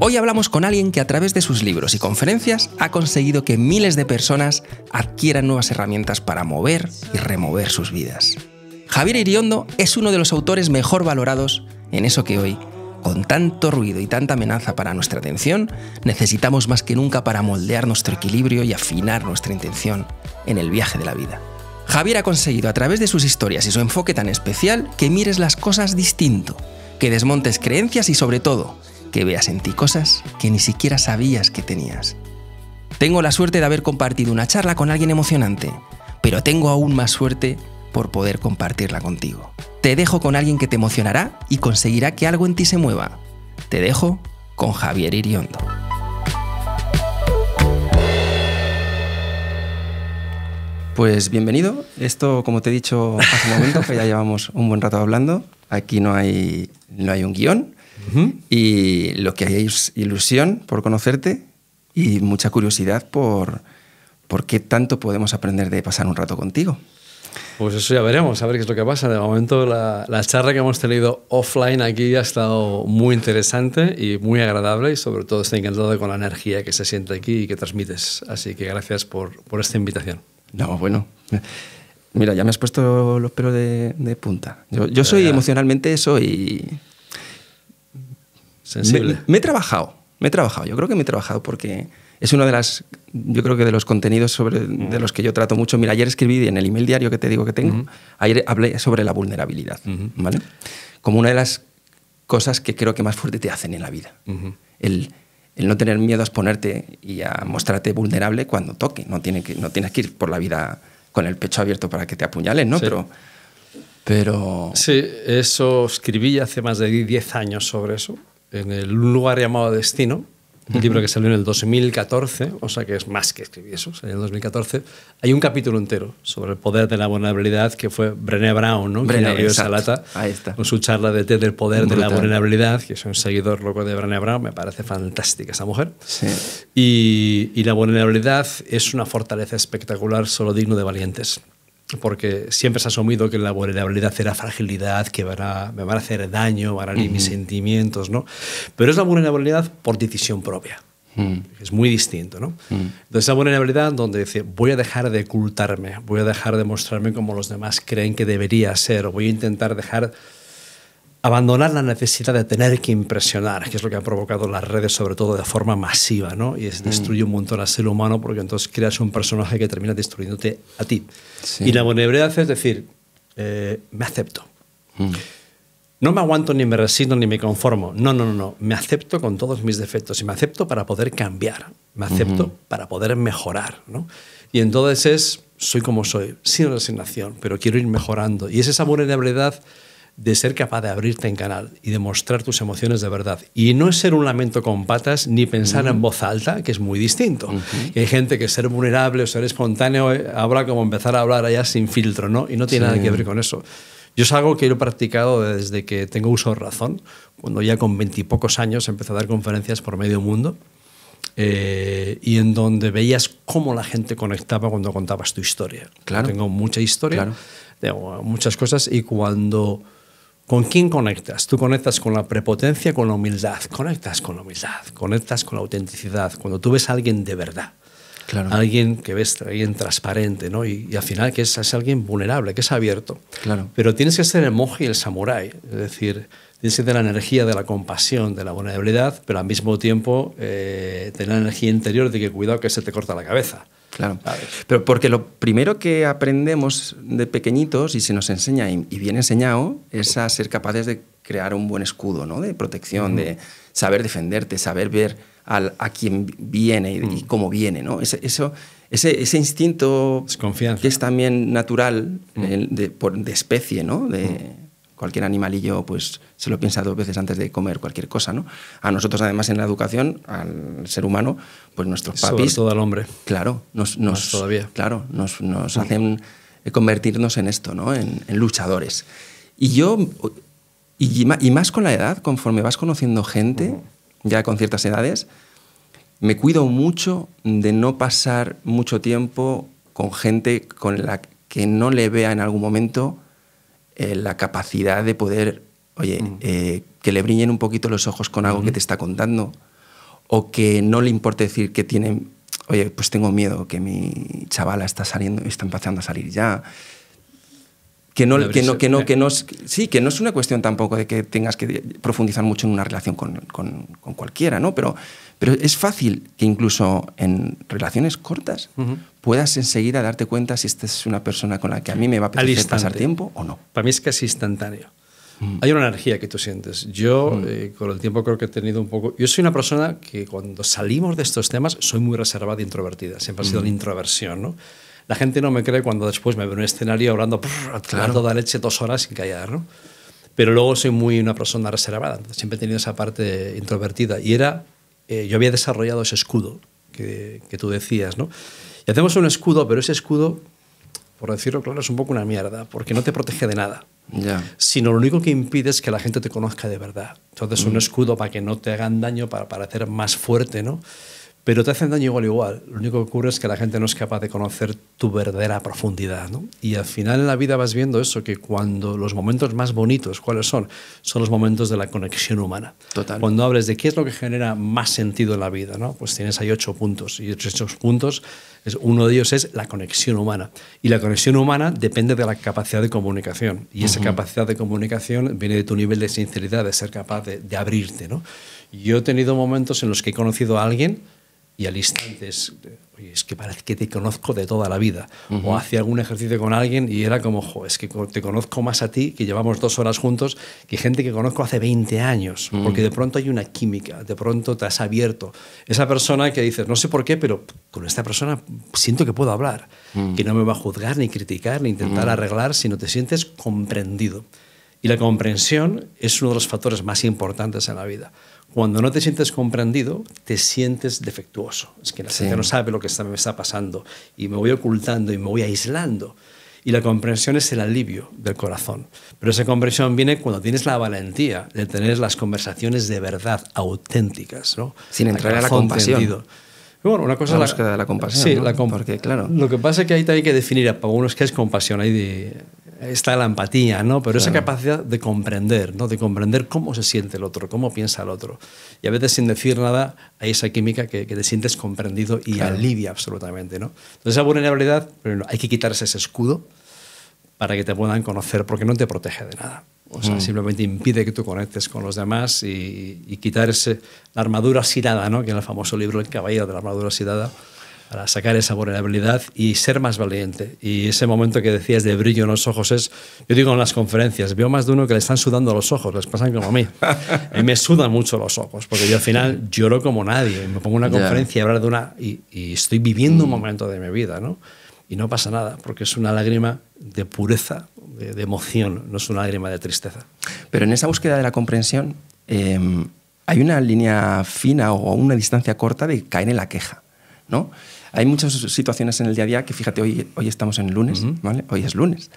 Hoy hablamos con alguien que a través de sus libros y conferencias ha conseguido que miles de personas adquieran nuevas herramientas para mover y remover sus vidas. Javier Iriondo es uno de los autores mejor valorados en eso que hoy, con tanto ruido y tanta amenaza para nuestra atención, necesitamos más que nunca para moldear nuestro equilibrio y afinar nuestra intención en el viaje de la vida. Javier ha conseguido a través de sus historias y su enfoque tan especial que mires las cosas distinto que desmontes creencias y sobre todo, que veas en ti cosas que ni siquiera sabías que tenías. Tengo la suerte de haber compartido una charla con alguien emocionante, pero tengo aún más suerte por poder compartirla contigo. Te dejo con alguien que te emocionará y conseguirá que algo en ti se mueva. Te dejo con Javier Iriondo. Pues bienvenido. Esto, como te he dicho hace un momento, que ya llevamos un buen rato hablando, Aquí no hay, no hay un guión. Y lo que hay es ilusión por conocerte y mucha curiosidad por, por qué tanto podemos aprender de pasar un rato contigo. Pues eso ya veremos, a ver qué es lo que pasa. De momento, la, la, charla que hemos tenido offline aquí ha estado muy interesante y muy agradable y sobre todo estoy encantado con la energía que se siente aquí y que transmites. Así que gracias por, por esta invitación. No, bueno. Mira, ya me has puesto los pelos de, punta. Yo, soy emocionalmente emocionalmente, y... Sensible. Me, he trabajado, me he trabajado. Yo creo que me he trabajado porque es uno de las, yo creo que de los contenidos sobre, de mm. los que yo trato mucho. Mira, ayer escribí en el email diario que te digo que tengo, ayer hablé sobre la vulnerabilidad, ¿vale? Como una de las cosas que creo que más fuerte te hacen en la vida. El no tener miedo a exponerte y a mostrarte vulnerable cuando toque. No, tiene que, no tienes que ir por la vida con el pecho abierto para que te apuñalen, ¿no? Pero, pero... Sí, eso escribí hace más de 10 años sobre eso, en el lugar llamado Destino, un libro que salió en el 2014, o sea que es más que escribir eso, salió en el 2014, hay un capítulo entero sobre el poder de la vulnerabilidad que fue Brené Brown, ¿no? Brené, esa lata con su charla de té del poder de la vulnerabilidad, que es un seguidor loco de Brené Brown, me parece fantástica esa mujer. Sí. y la vulnerabilidad es una fortaleza espectacular, solo digno de valientes porque siempre se ha asumido que la vulnerabilidad era fragilidad, que me van a hacer daño, van a herir mis sentimientos, ¿no? Pero es la vulnerabilidad por decisión propia. Es muy distinto, ¿no? Entonces, la vulnerabilidad donde dice, voy a dejar de ocultarme, voy a dejar de mostrarme como los demás creen que debería ser, voy a intentar dejar abandonar la necesidad de tener que impresionar, que es lo que ha provocado las redes, sobre todo de forma masiva, ¿no? Y es, mm. destruye un montón al ser humano porque entonces creas un personaje que termina destruyéndote a ti. Y la vulnerabilidad es decir, eh, me acepto. Mm. No me aguanto, ni me resigno, ni me conformo. No, no, no, no. Me acepto con todos mis defectos y me acepto para poder cambiar. Me acepto para poder mejorar, ¿no? Y entonces es, soy como soy, sin resignación, pero quiero ir mejorando. Y es esa vulnerabilidad de ser capaz de abrirte en canal y de mostrar tus emociones de verdad. Y no es ser un lamento con patas ni pensar en mm. voz alta, que es muy distinto. hay gente que ser vulnerable o ser espontáneo eh, habla como empezar a hablar allá sin filtro, ¿no? Y no tiene nada que ver con eso. Yo es algo que yo he practicado desde que tengo uso de razón, cuando ya con veintipocos años empecé a dar conferencias por medio mundo. Eh, y en donde veías cómo la gente conectaba cuando contabas tu historia. Claro. tengo mucha historia, tengo muchas cosas, y cuando ¿Con quién conectas? Tú conectas con la prepotencia, con la humildad. Conectas con la humildad, conectas con la autenticidad. Cuando tú ves a alguien de verdad, alguien que ves, alguien transparente, ¿no? Y, al final que es, es, alguien vulnerable, que es abierto. Claro. Pero tienes que ser el monje y el samurái. Es decir, Tienes que tener la energía de la compasión, de la vulnerabilidad, pero al mismo tiempo eh, tener la energía interior de que cuidado que se te corta la cabeza. Claro. Pero porque lo primero que aprendemos de pequeñitos y se nos enseña y bien enseñado es a ser capaces de crear un buen escudo ¿no? de protección, de saber defenderte, saber ver a quién viene y, cómo viene. ¿no? Ese, eso, ese, ese instinto que es también natural de, de, especie, ¿no? de, cualquier animalillo pues se lo piensa dos veces antes de comer cualquier cosa, ¿no? A nosotros además en la educación, al ser humano, pues nuestros papis... todo al hombre. Claro, nos... todavía. Claro, nos, hacen eh, convertirnos en esto, ¿no? En, luchadores. Y yo... Y, más con la edad, conforme vas conociendo gente, ya con ciertas edades, me cuido mucho de no pasar mucho tiempo con gente con la que no le vea en algún momento eh, la capacidad de poder, oye, mm. eh, que le brillen un poquito los ojos con algo que te está contando, o que no le importe decir que tiene, oye, pues tengo miedo que mi chavala está saliendo, está empezando a salir ya, que no, que no, que no, que no, sí, que no es una cuestión tampoco de que tengas que profundizar mucho en una relación con, cualquiera, ¿no? Pero, pero es fácil que incluso en relaciones cortas puedas enseguida darte cuenta si esta es una persona con la que a mí me va a apetecer pasar tiempo o no. Para mí es casi instantáneo. Mm. Hay una energía que tú sientes. Yo, mm. eh, con el tiempo, creo que he tenido un poco. Yo soy una persona que, cuando salimos de estos temas, soy muy reservada e introvertida. Siempre ha sido mm. la introversión, ¿no? La gente no me cree cuando después me ve en un escenario hablando claro. toda leche dos horas sin callar, ¿no? Pero luego soy muy una persona reservada, siempre he tenido esa parte introvertida. Y era, eh, yo había desarrollado ese escudo que, tú decías, ¿no? Y hacemos un escudo, pero ese escudo, por decirlo claro, es un poco una mierda, porque no te protege de nada. Sino lo único que impide es que la gente te conozca de verdad. Entonces, un mm. escudo para que no te hagan daño, para parecer más fuerte, ¿no? pero te hacen daño igual igual. Lo único que ocurre es que la gente no es capaz de conocer tu verdadera profundidad. ¿no? Y al final en la vida vas viendo eso, que cuando los momentos más bonitos, ¿cuáles son? Son los momentos de la conexión humana. Total. Cuando hables de qué es lo que genera más sentido en la vida, ¿no? pues tienes ahí ocho puntos. Y ocho, puntos, uno de ellos es la conexión humana. Y la conexión humana depende de la capacidad de comunicación. Y esa capacidad de comunicación viene de tu nivel de sinceridad, de ser capaz de, de abrirte. ¿no? Yo he tenido momentos en los que he conocido a alguien, y al instante es, que parece que te conozco de toda la vida. O hacía algún ejercicio con alguien y era como, jo, es que te conozco más a ti, que llevamos dos horas juntos, que gente que conozco hace 20 años. Porque de pronto hay una química, de pronto te has abierto. Esa persona que dices, no sé por qué, pero con esta persona siento que puedo hablar, que no me va a juzgar, ni criticar, ni intentar arreglar, sino te sientes comprendido. Y la comprensión es uno de los factores más importantes en la vida. Cuando no te sientes comprendido, te sientes defectuoso. Es que la gente no sabe lo que me está pasando y me voy ocultando y me voy aislando. Y la comprensión es el alivio del corazón. Pero esa comprensión viene cuando tienes la valentía de tener las conversaciones de verdad auténticas, ¿no? Sin entrar a la compasión. Bueno, una cosa la es la, de la compasión. Sí, la compasión. Porque, claro. Lo que pasa es que ahí también hay que definir a algunos qué es compasión. de, está la empatía, ¿no? Pero esa capacidad de comprender, ¿no? De comprender cómo se siente el otro, cómo piensa el otro. Y a veces sin decir nada hay esa química que, que te sientes comprendido y alivia absolutamente, ¿no? Entonces esa vulnerabilidad, hay que quitarse ese escudo para que te puedan conocer porque no te protege de nada. O sea, mm. simplemente impide que tú conectes con los demás y, quitarse la armadura oxidada, ¿no? Que en el famoso libro El caballero de la armadura oxidada para sacar esa vulnerabilidad y ser más valiente. Y ese momento que decías de brillo en los ojos es, yo digo en las conferencias, veo más de uno que le están sudando los ojos, les pasan como a mí. y me sudan mucho los ojos, porque yo al final lloro como nadie. Me pongo una conferencia y hablar de una... Y, estoy viviendo un mm. momento de mi vida, ¿no? Y no pasa nada, porque es una lágrima de pureza, de, emoción, no es una lágrima de tristeza. Pero en esa búsqueda de la comprensión... Em, hay una línea fina o una distancia corta de caer en la queja, ¿no? Hay muchas situaciones en el día a día que, fíjate, hoy, hoy estamos en lunes, ¿vale? Hoy es lunes.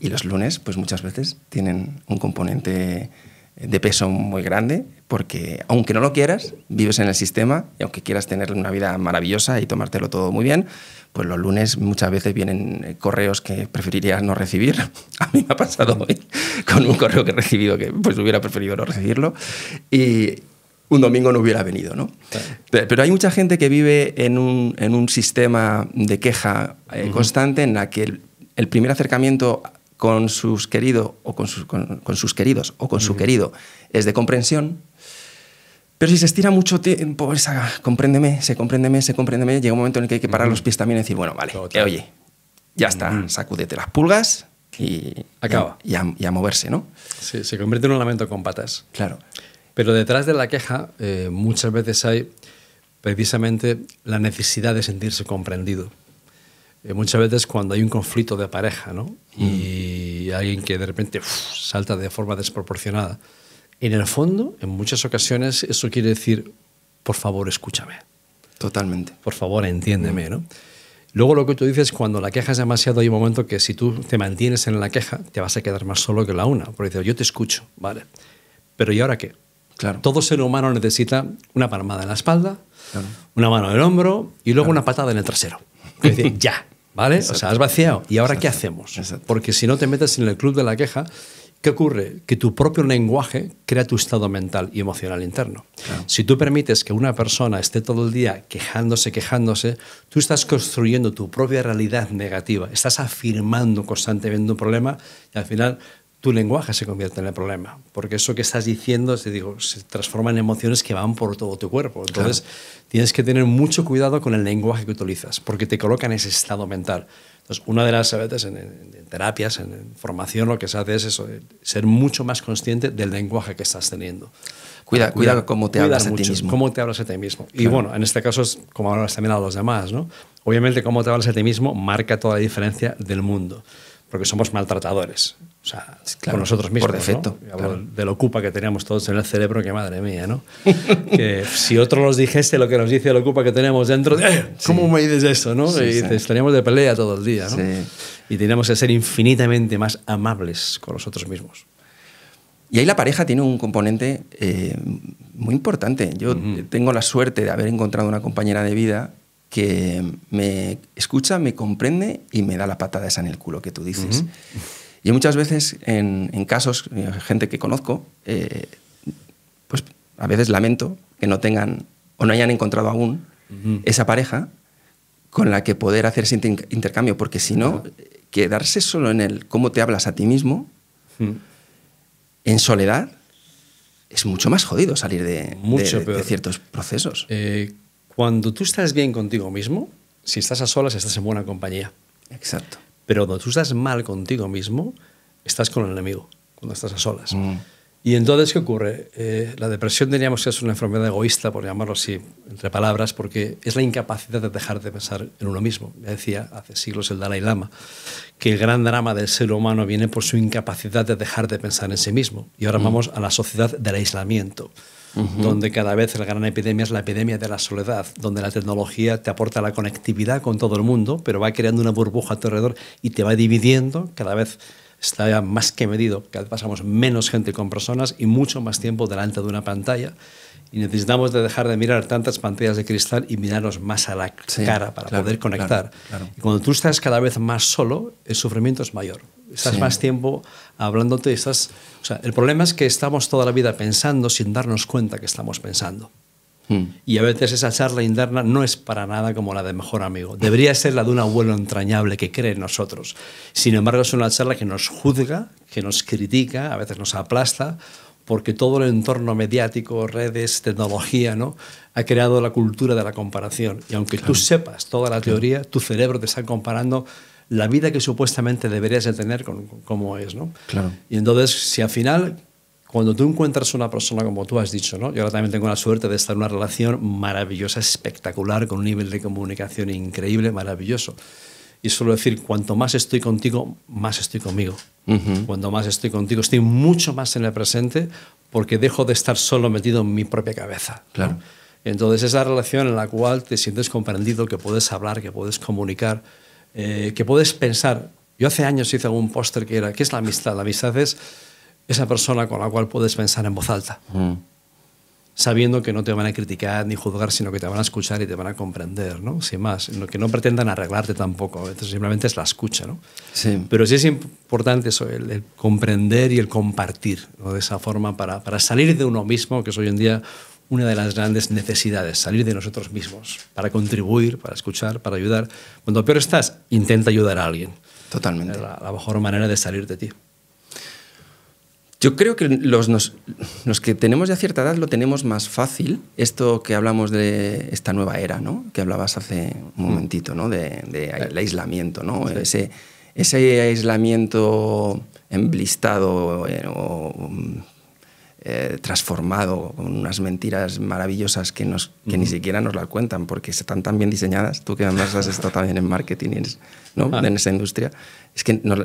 Y los lunes, pues muchas veces tienen un componente de peso muy grande, porque aunque no lo quieras, vives en el sistema y aunque quieras tener una vida maravillosa y tomártelo todo muy bien, pues los lunes muchas veces vienen eh, correos que preferirías no recibir. A mí me ha pasado hoy con un correo que he recibido que pues hubiera preferido no recibirlo. Y, un domingo no hubiera venido, ¿no? Pero hay mucha gente que vive en un, sistema de queja eh, constante en la que el, primer acercamiento con sus o con, con, sus queridos o con su querido es de comprensión. Pero si se estira mucho tiempo, esa, compréndeme, se compréndeme, se compréndeme, llega un momento en el que hay que parar los pies también y decir, bueno, vale, eh, oye, ya está, sacúdete las pulgas y acaba. a, y a, moverse, ¿no? Sí, se convierte en un lamento con patas. Claro. Pero detrás de la queja eh, muchas veces hay precisamente la necesidad de sentirse comprendido. Eh, muchas veces cuando hay un conflicto de pareja mm. y alguien que de repente salta de forma desproporcionada, en el fondo, en muchas ocasiones, eso quiere decir, por favor, escúchame. Totalmente. Por favor, entiéndeme. Mm. ¿no? Luego lo que tú dices, cuando la queja es demasiado, hay un momento que si tú te mantienes en la queja, te vas a quedar más solo que la una. Porque dices, yo te escucho, ¿vale? Pero ¿y ahora qué? Todo ser humano necesita una palmada en la espalda, una mano en el hombro y luego una patada en el trasero. Es decir, ya, ¿vale? O sea, has vaciado. ¿Y ahora qué hacemos? Porque si no te metes en el club de la queja, ¿qué ocurre? Que tu propio lenguaje crea tu estado mental y emocional interno. Si tú permites que una persona esté todo el día quejándose, quejándose, tú estás construyendo tu propia realidad negativa. Estás afirmando constantemente un problema y al final tu lenguaje se convierte en el problema, porque eso que estás diciendo digo, se transforma en emociones que van por todo tu cuerpo. Entonces, tienes que tener mucho cuidado con el lenguaje que utilizas, porque te coloca en ese estado mental. Entonces, una de las veces en, terapias, en, formación, lo que se hace es eso, eh, ser mucho más consciente del lenguaje que estás teniendo. Cuida, cuida, cómo te hablas a ti mismo. Cómo te hablas a ti mismo. Y bueno, en este caso es como hablas también a los demás, ¿no? Obviamente, cómo te hablas a ti mismo marca toda la diferencia del mundo porque somos maltratadores. O sea, con nosotros mismos. Por defecto. De lo ocupa que teníamos todos en el cerebro, que madre mía, ¿no? que si otro nos dijese lo que nos dice lo ocupa que tenemos dentro, eh, ¿cómo me dices eso, ¿no? y dices, de pelea todo el día, ¿no? Y teníamos que ser infinitamente más amables con nosotros mismos. Y ahí la pareja tiene un componente eh, muy importante. Yo tengo la suerte de haber encontrado una compañera de vida que me escucha, me comprende y me da la patada esa en el culo que tú dices. Y muchas veces en, casos, eh, gente que conozco, eh, pues a veces lamento que no tengan o no hayan encontrado aún esa pareja con la que poder hacer ese intercambio, porque si no, quedarse solo en el cómo te hablas a ti mismo, hmm. en soledad, es mucho más jodido salir de, ciertos procesos. Eh, cuando tú estás bien contigo mismo, si estás a solas, estás en buena compañía. Exacto. Pero cuando tú estás mal contigo mismo, estás con el enemigo, cuando estás a solas. Mm. Y entonces, ¿qué ocurre? Eh, la depresión diríamos que es una enfermedad egoísta, por llamarlo así, entre palabras, porque es la incapacidad de dejar de pensar en uno mismo. Ya decía hace siglos el Dalai Lama que el gran drama del ser humano viene por su incapacidad de dejar de pensar en sí mismo. Y ahora mm. vamos a la sociedad del aislamiento donde cada vez la gran epidemia es la epidemia de la soledad, donde la tecnología te aporta la conectividad con todo el mundo, pero va creando una burbuja a tu alrededor y te va dividiendo cada vez está más que medido, que pasamos menos gente con personas y mucho más tiempo delante de una pantalla. Y necesitamos de dejar de mirar tantas pantallas de cristal y mirarnos más a la cara para poder conectar. cuando tú estás cada vez más solo, el sufrimiento es mayor. Estás más tiempo hablándote, estás... el problema es que estamos toda la vida pensando sin darnos cuenta que estamos pensando. Y a veces esa charla interna no es para nada como la de mejor amigo. Debería ser la de un abuelo entrañable que cree en nosotros. Sin embargo, es una charla que nos juzga, que nos critica, a veces nos aplasta, porque todo el entorno mediático, redes, tecnología, ¿no? ha creado la cultura de la comparación. Y aunque tú sepas toda la teoría, tu cerebro te está comparando la vida que supuestamente deberías tener con, como es. ¿no? Claro. Y entonces, si al final cuando tú encuentras una persona como tú has dicho, ¿no? yo ahora también tengo la suerte de estar en una relación maravillosa, espectacular, con un nivel de comunicación increíble, maravilloso. Y suelo decir, cuanto más estoy contigo, más estoy conmigo. Cuanto más estoy contigo, estoy mucho más en el presente porque dejo de estar solo metido en mi propia cabeza. Claro. Entonces, esa relación en la cual te sientes comprendido, que puedes hablar, que puedes comunicar, eh, que puedes pensar. Yo hace años hice un póster que era, ¿qué es la amistad? La amistad es esa persona con la cual puedes pensar en voz alta, mm. sabiendo que no te van a criticar ni juzgar, sino que te van a escuchar y te van a comprender, ¿no? Sin más, que no pretendan arreglarte tampoco, simplemente es la escucha, ¿no? Sí. Pero sí es importante eso, el, comprender y el compartir, De esa forma, para, para salir de uno mismo, que es hoy en día una de las grandes necesidades, salir de nosotros mismos, para contribuir, para escuchar, para ayudar. Cuando peor estás, intenta ayudar a alguien. Totalmente. la mejor manera de salir de ti. Yo creo que los, nos, los, que tenemos ya cierta edad lo tenemos más fácil, esto que hablamos de esta nueva era, ¿no? que hablabas hace un mm. momentito, ¿no? de, aislamiento, ¿no? ese, ese aislamiento emblistado eh, o mm, eh, transformado con unas mentiras maravillosas que, nos, que ni siquiera nos las cuentan porque están tan bien diseñadas, tú que además has estado también en marketing ah. en esa industria, es que nos,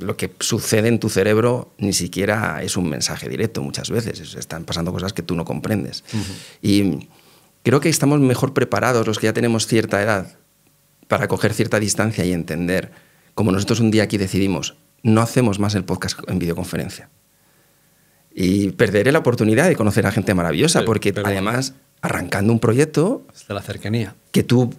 lo que sucede en tu cerebro ni siquiera es un mensaje directo muchas veces, están pasando cosas que tú no comprendes. Y creo que estamos mejor preparados los que ya tenemos cierta edad para coger cierta distancia y entender, como nosotros un día aquí decidimos, no hacemos más el podcast en videoconferencia. Y perderé la oportunidad de conocer a gente maravillosa, porque además, arrancando un proyecto... de la cercanía. Que tú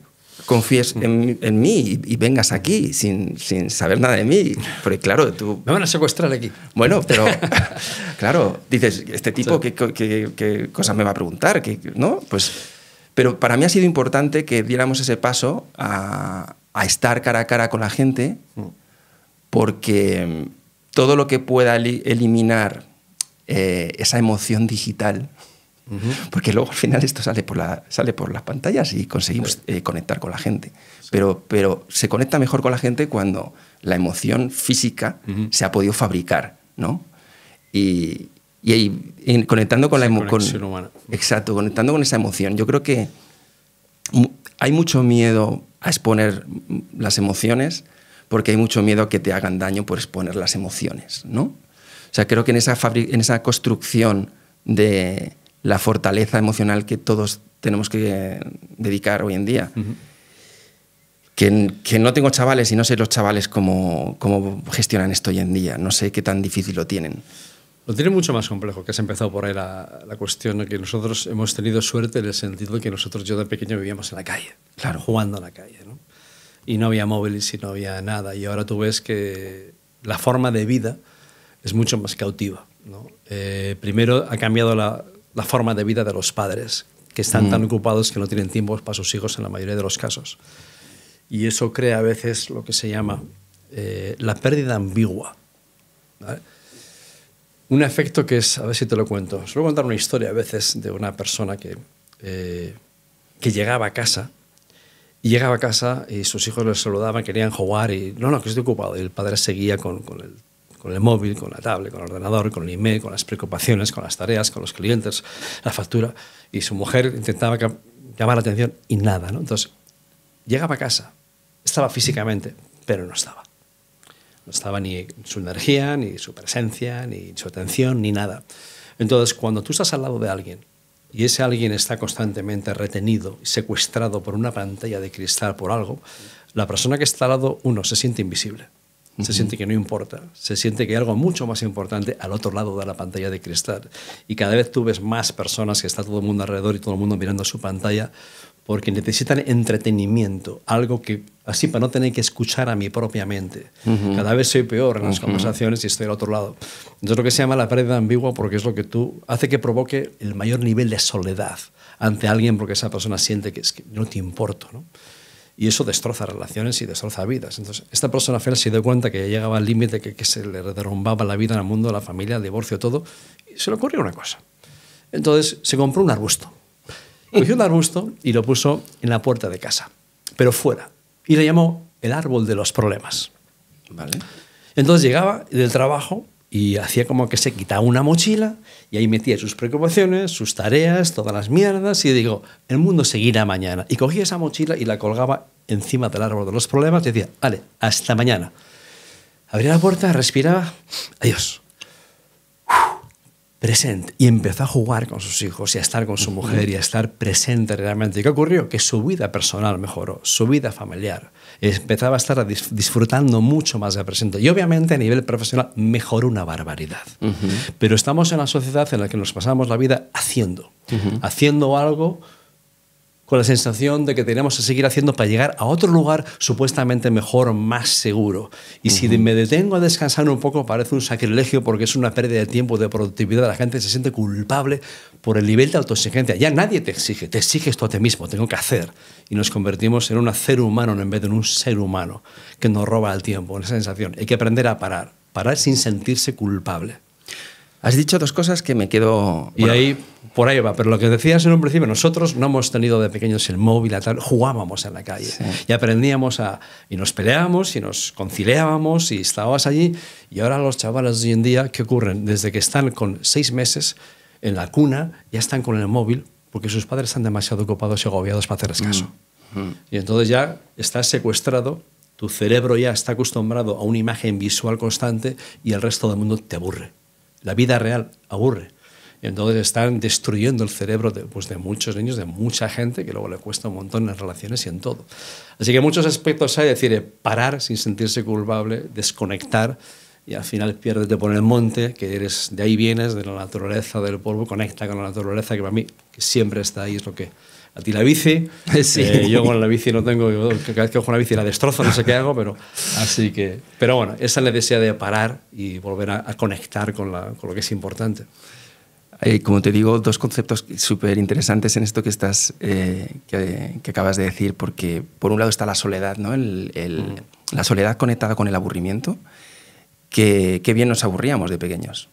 confíes mm. en, mí y, vengas aquí sin, saber nada de mí. Porque claro, tú... Me van a secuestrar aquí. Bueno, pero claro, dices, este tipo, ¿qué, cosas me va a preguntar? ¿No? Pues... Pero para mí ha sido importante que diéramos ese paso a, estar cara a cara con la gente, mm. porque todo lo que pueda eliminar eh, esa emoción digital porque luego al final esto sale por, la, sale por las pantallas y conseguimos eh, conectar con la gente. Pero, pero se conecta mejor con la gente cuando la emoción física se ha podido fabricar, ¿no? Y, y, conectando con la emoción humana. Exacto, conectando con esa emoción. Yo creo que hay mucho miedo a exponer las emociones porque hay mucho miedo a que te hagan daño por exponer las emociones, ¿no? O sea, creo que en esa, en esa construcción de, la fortaleza emocional que todos tenemos que eh, dedicar hoy en día. que, no tengo chavales y no sé los chavales cómo, gestionan esto hoy en día, no sé qué tan difícil lo tienen. Lo tiene mucho más complejo, que has empezado por ahí la, cuestión, que nosotros hemos tenido suerte en el sentido de que nosotros, yo de pequeño, vivíamos en la calle, claro. jugando en la calle, ¿no? y no había móviles y no había nada, y ahora tú ves que la forma de vida es mucho más cautiva. ¿no? Eh, primero ha cambiado la, la forma de vida de los padres, que están tan mm. ocupados que no tienen tiempo para sus hijos en la mayoría de los casos. Y eso crea a veces lo que se llama eh, la pérdida ambigua. Un efecto que es, a ver si te lo cuento, suelo contar una historia a veces de una persona que, eh, que llegaba a casa y llegaba a casa y sus hijos le saludaban, querían jugar y no, no, que estoy ocupado. Y el padre seguía con el con el móvil, con la tablet, con el ordenador, con el email, con las preocupaciones, con las tareas, con los clientes, la factura. Y su mujer intentaba llamar la atención y nada. Entonces, llegaba a casa, estaba físicamente, pero no estaba. No estaba ni su energía, ni su presencia, ni su atención, ni nada. Entonces, cuando tú estás al lado de alguien y ese alguien está constantemente retenido, secuestrado por una pantalla de cristal, por algo, la persona que está al lado, uno, se siente invisible se siente que no importa, se siente que hay algo mucho más importante al otro lado de la pantalla de cristal. Y cada vez tú ves más personas que está todo el mundo alrededor y todo el mundo mirando su pantalla porque necesitan entretenimiento, algo que así para no tener que escuchar a mi propia mente. Cada vez soy peor en las conversaciones y estoy al otro lado. Entonces lo que se llama la pérdida ambigua porque es lo que tú hace que provoque el mayor nivel de soledad ante alguien porque esa persona siente que, es que no te importo. ¿no? Y eso destroza relaciones y destroza vidas. Entonces, esta persona fiel se dio cuenta que llegaba al límite, que, que, se le derrumbaba la vida en el mundo, la familia, el divorcio, todo. Y se le ocurrió una cosa. Entonces, se compró un arbusto. Cogió un arbusto y lo puso en la puerta de casa, pero fuera. Y le llamó el árbol de los problemas. ¿Vale? Entonces llegaba del trabajo y hacía como que se quitaba una mochila y ahí metía sus preocupaciones, sus tareas, todas las mierdas y digo, el mundo seguirá mañana. Y cogía esa mochila y la colgaba encima del árbol de los problemas y decía, vale, hasta mañana. Abría la puerta, respiraba, adiós presente y empezó a jugar con sus hijos y a estar con su mujer y a estar presente realmente. ¿Y qué ocurrió? Que su vida personal mejoró, su vida familiar. Empezaba a estar disfrutando mucho más de presente. Y obviamente a nivel profesional mejoró una barbaridad. Pero estamos en la sociedad en la que nos pasamos la vida haciendo, haciendo algo con la sensación de que tenemos que seguir haciendo para llegar a otro lugar supuestamente mejor, más seguro. Y si me detengo a descansar un poco, parece un sacrilegio porque es una pérdida de tiempo, de productividad. La gente se siente culpable por el nivel de autoexigencia. Ya nadie te exige, te exiges tú a ti mismo, tengo que hacer. Y nos convertimos en un hacer humano en vez de un ser humano que nos roba el tiempo, esa sensación. Hay que aprender a parar, parar sin sentirse culpable. Has dicho dos cosas que me quedo... y ahí por ahí va, pero lo que decías en un principio, nosotros no hemos tenido de pequeños el móvil, jugábamos en la calle y aprendíamos a. y nos peleábamos y nos conciliábamos y estabas allí. Y ahora los chavales hoy en día, ¿qué ocurren? Desde que están con seis meses en la cuna, ya están con el móvil porque sus padres están demasiado ocupados y agobiados para hacerles caso. Mm, mm. Y entonces ya estás secuestrado, tu cerebro ya está acostumbrado a una imagen visual constante y el resto del mundo te aburre. La vida real aburre. Entonces están destruyendo el cerebro pues, de, muchos niños, de mucha gente, que luego le cuesta un montón en las relaciones y en todo. Así que muchos aspectos hay, es decir, eh, parar sin sentirse culpable, desconectar y al final piérdete por el monte, que eres, de ahí vienes, de la naturaleza, del polvo, conecta con la naturaleza, que para mí siempre está ahí, es lo que... A ti la bici, sí. Eh, yo con la bici no tengo, cada vez que cojo una bici la destrozo, no sé qué hago, pero así que... Pero bueno, esa necesidad de parar y volver a, conectar con lo que es importante. Eh, como te digo, dos conceptos súper interesantes en esto que, estás, eh, que, acabas de decir, porque por un lado está la soledad, ¿no? Mm. la soledad conectada con el aburrimiento, que, bien nos aburríamos de pequeños.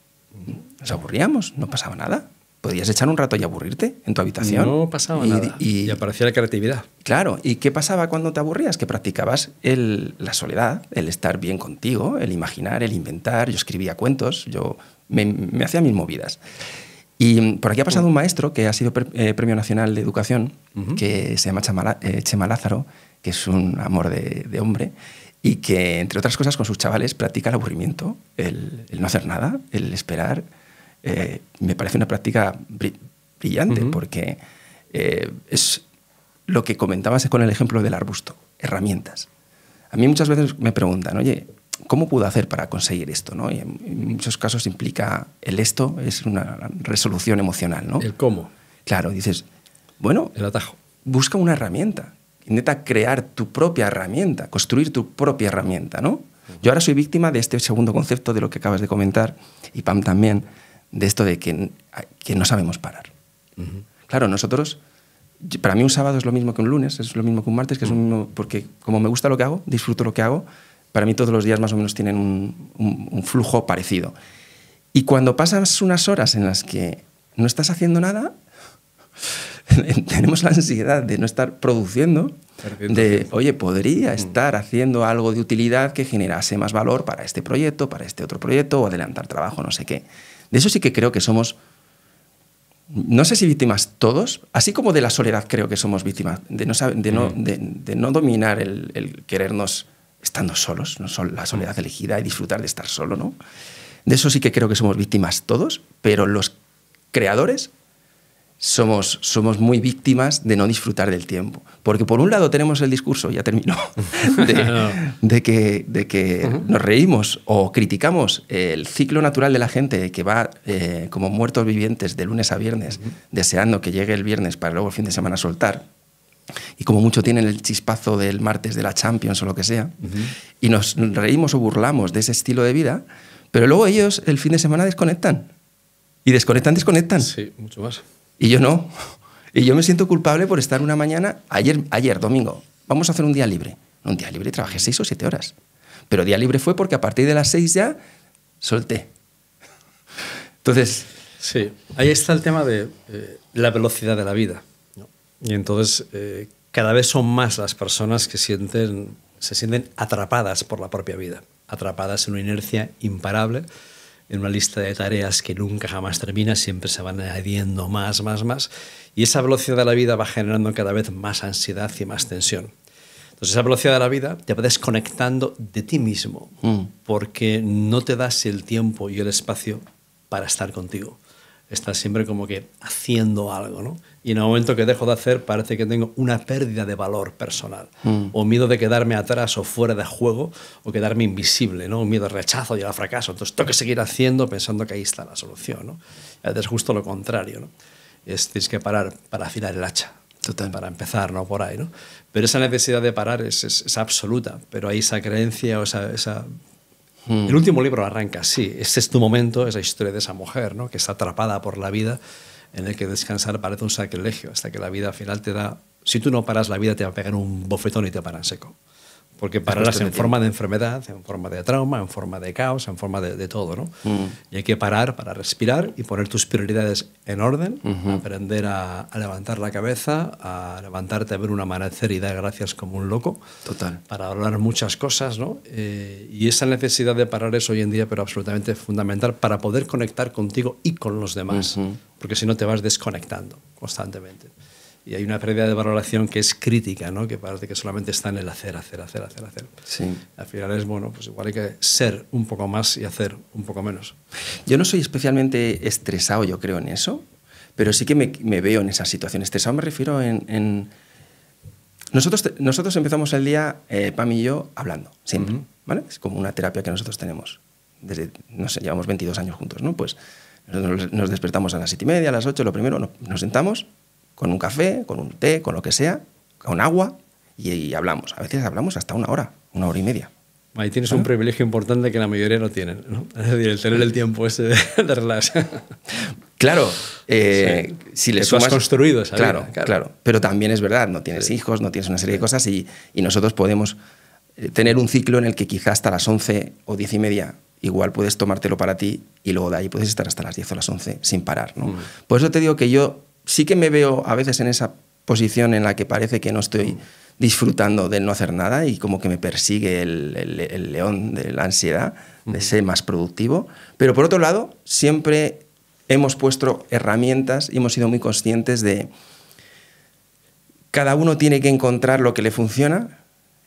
Mm. Nos aburríamos, no pasaba nada. Podías echar un rato y aburrirte en tu habitación. No pasaba nada. Y, aparecía la creatividad. Claro. ¿Y qué pasaba cuando te aburrías? Que practicabas la soledad, el estar bien contigo, el imaginar, el inventar. Yo escribía cuentos, yo me, me hacía mis movidas. Y mm, por aquí ha pasado un maestro que ha sido eh, Premio Nacional de Educación, que se llama eh, Chema Lázaro, que es un amor de, hombre, y que, entre otras cosas, con sus chavales practica el aburrimiento, el, no hacer nada, el esperar. Eh, me parece una práctica brillante, porque es lo que comentabas con el ejemplo del arbusto, herramientas. A mí muchas veces me preguntan, oye, ¿cómo puedo hacer para conseguir esto? ¿no? Y en, muchos casos implica el esto, es una resolución emocional. ¿no? El cómo. Claro, dices, bueno, el atajo. busca una herramienta. Intenta crear tu propia herramienta, construir tu propia herramienta. ¿no? Yo ahora soy víctima de este segundo concepto de lo que acabas de comentar, y Pam también, de esto de que, que no sabemos parar. Claro, nosotros para mí un sábado es lo mismo que un lunes, es lo mismo que un martes, que es uno porque como me gusta lo que hago, disfruto lo que hago, para mí todos los días más o menos tienen un, flujo parecido. Y cuando pasas unas horas en las que no estás haciendo nada, tenemos la ansiedad de no estar produciendo, de, oye, podría mm. estar haciendo algo de utilidad que generase más valor para este proyecto, para este otro proyecto, o adelantar trabajo, no sé qué. De eso sí que creo que somos, no sé si víctimas todos, así como de la soledad creo que somos víctimas, de no, mm. de de, no dominar el querernos estando solos, no son la soledad elegida y disfrutar de estar solo, ¿no? De eso sí que creo que somos víctimas todos, pero los creadores somos, somos muy víctimas de no disfrutar del tiempo. Porque por un lado tenemos el discurso, ya terminó, de, que, de nos reímos o criticamos el ciclo natural de la gente que va eh, como muertos vivientes de lunes a viernes, deseando que llegue el viernes para luego el fin de semana soltar y como mucho tienen el chispazo del martes de la Champions o lo que sea, y nos reímos o burlamos de ese estilo de vida, pero luego ellos el fin de semana desconectan. Y desconectan, desconectan. Sí, mucho más. Y yo no. Y yo me siento culpable por estar una mañana, ayer, ayer domingo, vamos a hacer un día libre. Un día libre trabajé seis o siete horas. Pero día libre fue porque a partir de las seis ya solté. Entonces... Sí, ahí está el tema de eh, la velocidad de la vida. Y entonces eh, cada vez son más las personas que sienten, se sienten atrapadas por la propia vida, atrapadas en una inercia imparable, en una lista de tareas que nunca jamás termina, siempre se van añadiendo más, más, más, y esa velocidad de la vida va generando cada vez más ansiedad y más tensión. Entonces esa velocidad de la vida te va desconectando de ti mismo, mm. porque no te das el tiempo y el espacio para estar contigo. Estás siempre como que haciendo algo, ¿no? y en el momento que dejo de hacer parece que tengo una pérdida de valor personal mm. o miedo de quedarme atrás o fuera de juego o quedarme invisible, ¿no? Un miedo al rechazo y al fracaso. Entonces tengo que seguir haciendo pensando que ahí está la solución, ¿no? a veces justo lo contrario, ¿no? Es, tienes que parar para afilar el hacha. Para empezar, ¿no? Por ahí, ¿no? Pero esa necesidad de parar es, es, absoluta, pero hay esa creencia o esa, mm. el último libro arranca así. ese es tu momento, esa historia de esa mujer, ¿no? Que está atrapada por la vida en el que descansar parece un sacrilegio, hasta que la vida al final te da, si tú no paras, la vida te va a pegar un bofetón y te paran seco. Porque pararlas en forma de enfermedad, en forma de trauma, en forma de caos, en forma de, todo, ¿no? Mm. Y hay que parar para respirar y poner tus prioridades en orden, aprender a, levantar la cabeza, a levantarte a ver un amanecer y dar gracias como un loco. Total. Para hablar muchas cosas, ¿no? Eh, y esa necesidad de parar es hoy en día, pero absolutamente fundamental para poder conectar contigo y con los demás. Porque si no te vas desconectando constantemente y hay una pérdida de valoración que es crítica, ¿no? que parece que solamente está en el hacer, hacer, hacer, hacer, hacer. Sí. Al final es, bueno, pues igual hay que ser un poco más y hacer un poco menos. Yo no soy especialmente estresado, yo creo, en eso, pero sí que me, veo en esa situación. Estresado me refiero en... Nosotros, nosotros empezamos el día, eh, Pam y yo, hablando, siempre. ¿vale? Es como una terapia que nosotros tenemos. Desde, no llevamos 22 años juntos, ¿no? Pues nos, despertamos a las 7 y media, a las 8, lo primero, nos sentamos con un café, con un té, con lo que sea, con agua, y, hablamos. A veces hablamos hasta una hora, una hora y media. Ahí tienes un privilegio importante que la mayoría no tienen, ¿no? Es decir, el tener el tiempo ese de, de Claro, eh, si le sumas... has construido claro, claro, pero también es verdad, no tienes hijos, no tienes una serie de cosas y, nosotros podemos eh, tener un ciclo en el que quizás hasta las 11 o diez y media igual puedes tomártelo para ti y luego de ahí puedes estar hasta las 10 o las 11 sin parar, ¿no? Mm. Por eso te digo que yo sí que me veo a veces en esa posición en la que parece que no estoy disfrutando de no hacer nada y como que me persigue el, el león de la ansiedad, de ser más productivo. Pero por otro lado, siempre hemos puesto herramientas y hemos sido muy conscientes de cada uno tiene que encontrar lo que le funciona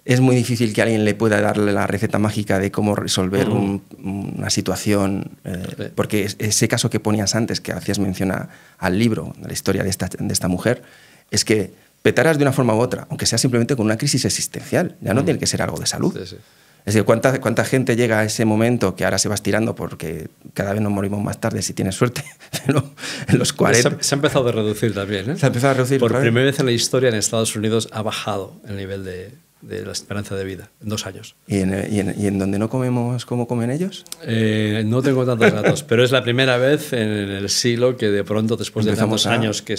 es muy difícil que alguien le pueda darle la receta mágica de cómo resolver una situación, eh, porque ese caso que ponías antes, que hacías mención al libro, la historia de esta, mujer, es que petaras de una forma u otra, aunque sea simplemente con una crisis existencial, ya no tiene que ser algo de salud. Es decir, ¿cuánta, ¿cuánta gente llega a ese momento que ahora se va estirando porque cada vez nos morimos más tarde, si tienes suerte, en los 40... Se ha, empezado a reducir también, ¿eh? Se ha empezado a reducir. Por primera vez en la historia en Estados Unidos ha bajado el nivel de, de la esperanza de vida, en dos años. ¿Y en, donde no comemos como comen ellos? Eh, no tengo tantos datos, pero es la primera vez en el siglo que de pronto, después de tantos años que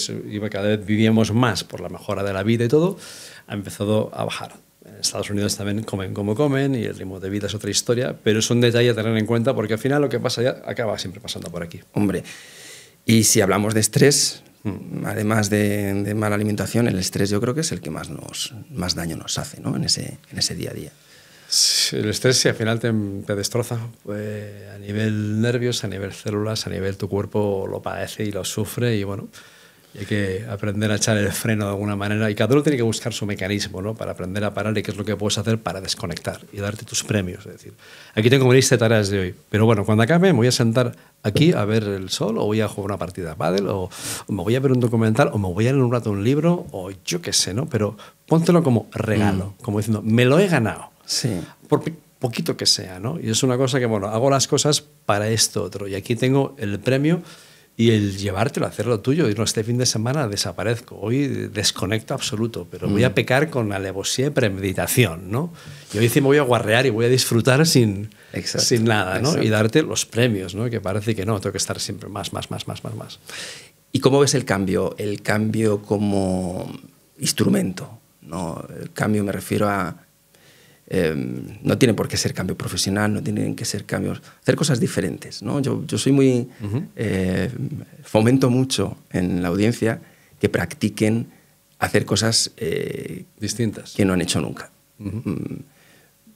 cada vez vivíamos más por la mejora de la vida y todo, ha empezado a bajar. En Estados Unidos también comen como comen y el ritmo de vida es otra historia, pero es un detalle a tener en cuenta porque al final lo que pasa ya acaba siempre pasando por aquí. Hombre, y si hablamos de estrés, Mm, además de, mala alimentación, el estrés yo creo que es el que más, nos, más daño nos hace ¿no? en, ese, en ese día a día. el estrés si al final te, destroza eh, a nivel nervios, a nivel células, a nivel tu cuerpo lo padece y lo sufre y bueno, hay que aprender a echar el freno de alguna manera y cada uno tiene que buscar su mecanismo ¿no? para aprender a parar y qué es lo que puedes hacer para desconectar y darte tus premios. Es decir, aquí tengo una lista de tareas de hoy, pero bueno, cuando acabe me voy a sentar aquí a ver el sol, o voy a jugar una partida de pádel, o, me voy a ver un documental, o me voy a leer un rato un libro, o yo qué sé, ¿no? Pero póntelo como regalo, mm. como diciendo, me lo he ganado. Sí. Por poquito que sea, ¿no? Y es una cosa que, bueno, hago las cosas para esto otro. Y aquí tengo el premio y el llevártelo, hacerlo tuyo, y no este fin de semana desaparezco, hoy desconecto absoluto, pero voy a mm. pecar con alevosía y premeditación, ¿no? Y hoy sí me voy a guarrear y voy a disfrutar sin, sin nada, ¿no? Y darte los premios, ¿no? Que parece que no, tengo que estar siempre más, más, más, más, más, más. ¿Y cómo ves el cambio? El cambio como instrumento, ¿no? El cambio me refiero a Em, no tiene por qué ser cambio profesional, no tienen que ser cambios, hacer cosas diferentes. Yo, soy muy, eh, fomento mucho en la audiencia que practiquen hacer cosas eh, distintas que no han hecho nunca. Mm.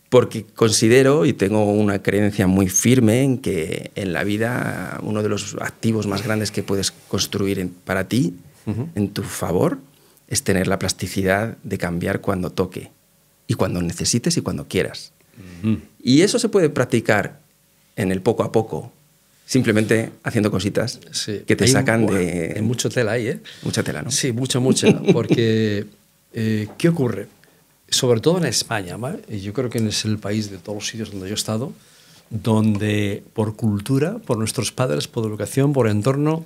Porque considero y tengo una creencia muy firme en que en la vida uno de los activos más grandes que puedes construir para ti, en tu favor, es tener la plasticidad de cambiar cuando toque y cuando necesites y cuando quieras. Y eso se puede practicar en el poco a poco, simplemente haciendo cositas que te sacan de... Hay mucho tela ahí, ¿eh? Mucha tela, ¿no? Sí, mucha, mucha, porque eh, ¿qué ocurre? Sobre todo en España, ¿vale? yo creo que es el país de todos los sitios donde yo he estado, donde por cultura, por nuestros padres, por educación, por entorno,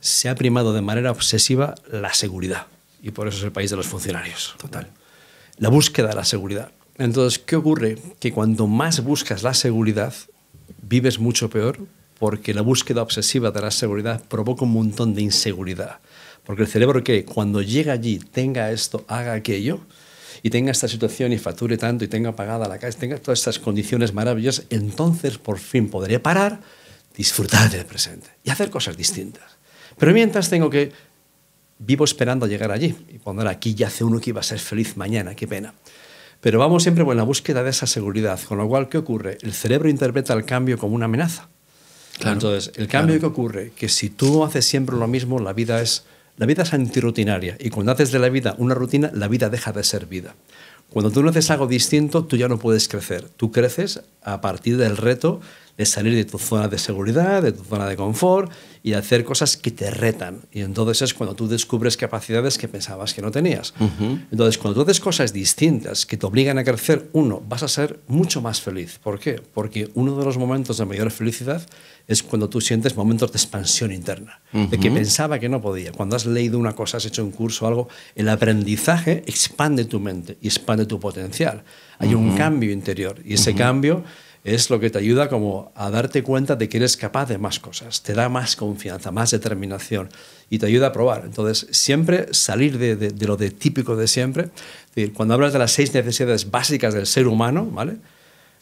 se ha primado de manera obsesiva la seguridad. Y por eso es el país de los funcionarios. Total la búsqueda de la seguridad. Entonces, ¿qué ocurre? Que cuando más buscas la seguridad, vives mucho peor porque la búsqueda obsesiva de la seguridad provoca un montón de inseguridad. Porque el cerebro que cuando llega allí, tenga esto, haga aquello, y tenga esta situación y facture tanto y tenga pagada la casa, tenga todas estas condiciones maravillosas, entonces por fin podría parar, disfrutar del presente y hacer cosas distintas. Pero mientras tengo que vivo esperando llegar allí. Y poner aquí ya hace uno que iba a ser feliz mañana, qué pena. Pero vamos siempre en la búsqueda de esa seguridad, con lo cual, ¿qué ocurre? El cerebro interpreta el cambio como una amenaza. Entonces, el cambio que ocurre, que si tú haces siempre lo mismo, la vida es, la vida es antirrutinaria. Y cuando haces de la vida una rutina, la vida deja de ser vida. Cuando tú no haces algo distinto, tú ya no puedes crecer. Tú creces a partir del reto de salir de tu zona de seguridad, de tu zona de confort y de hacer cosas que te retan. Y entonces es cuando tú descubres capacidades que pensabas que no tenías. Entonces, cuando tú haces cosas distintas que te obligan a crecer, uno, vas a ser mucho más feliz. ¿Por qué? Porque uno de los momentos de mayor felicidad es cuando tú sientes momentos de expansión interna, de que pensaba que no podía. Cuando has leído una cosa, has hecho un curso o algo, el aprendizaje expande tu mente y expande tu potencial. Hay un cambio interior y ese cambio es lo que te ayuda como a darte cuenta de que eres capaz de más cosas, te da más confianza, más determinación y te ayuda a probar. Entonces, siempre salir de, lo de típico de siempre. Decir, cuando hablas de las seis necesidades básicas del ser humano, ¿vale?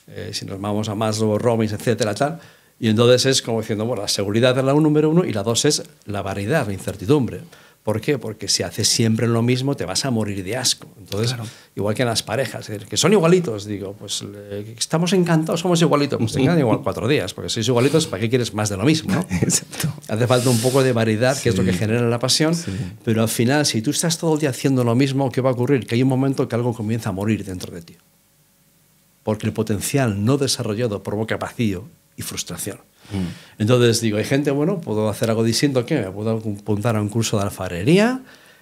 Eh, si nos vamos a Maslow, Robbins, etcétera, tal, y entonces es como diciendo, bueno, la seguridad es la número uno y la dos es la variedad, la incertidumbre. ¿Por qué? Porque si haces siempre lo mismo te vas a morir de asco. Entonces, igual que en las parejas, eh, que son igualitos, digo, pues eh, estamos encantados, somos igualitos, pues tengan igual cuatro días, porque si sois igualitos, ¿para qué quieres más de lo mismo? Hace falta un poco de variedad, que es lo que genera la pasión, pero al final, si tú estás todo el día haciendo lo mismo, ¿qué va a ocurrir? Que hay un momento que algo comienza a morir dentro de ti, porque el potencial no desarrollado provoca vacío y frustración. Mm. Entonces digo, hay gente, bueno, puedo hacer algo distinto, ¿qué? Me puedo apuntar a un curso de alfarería,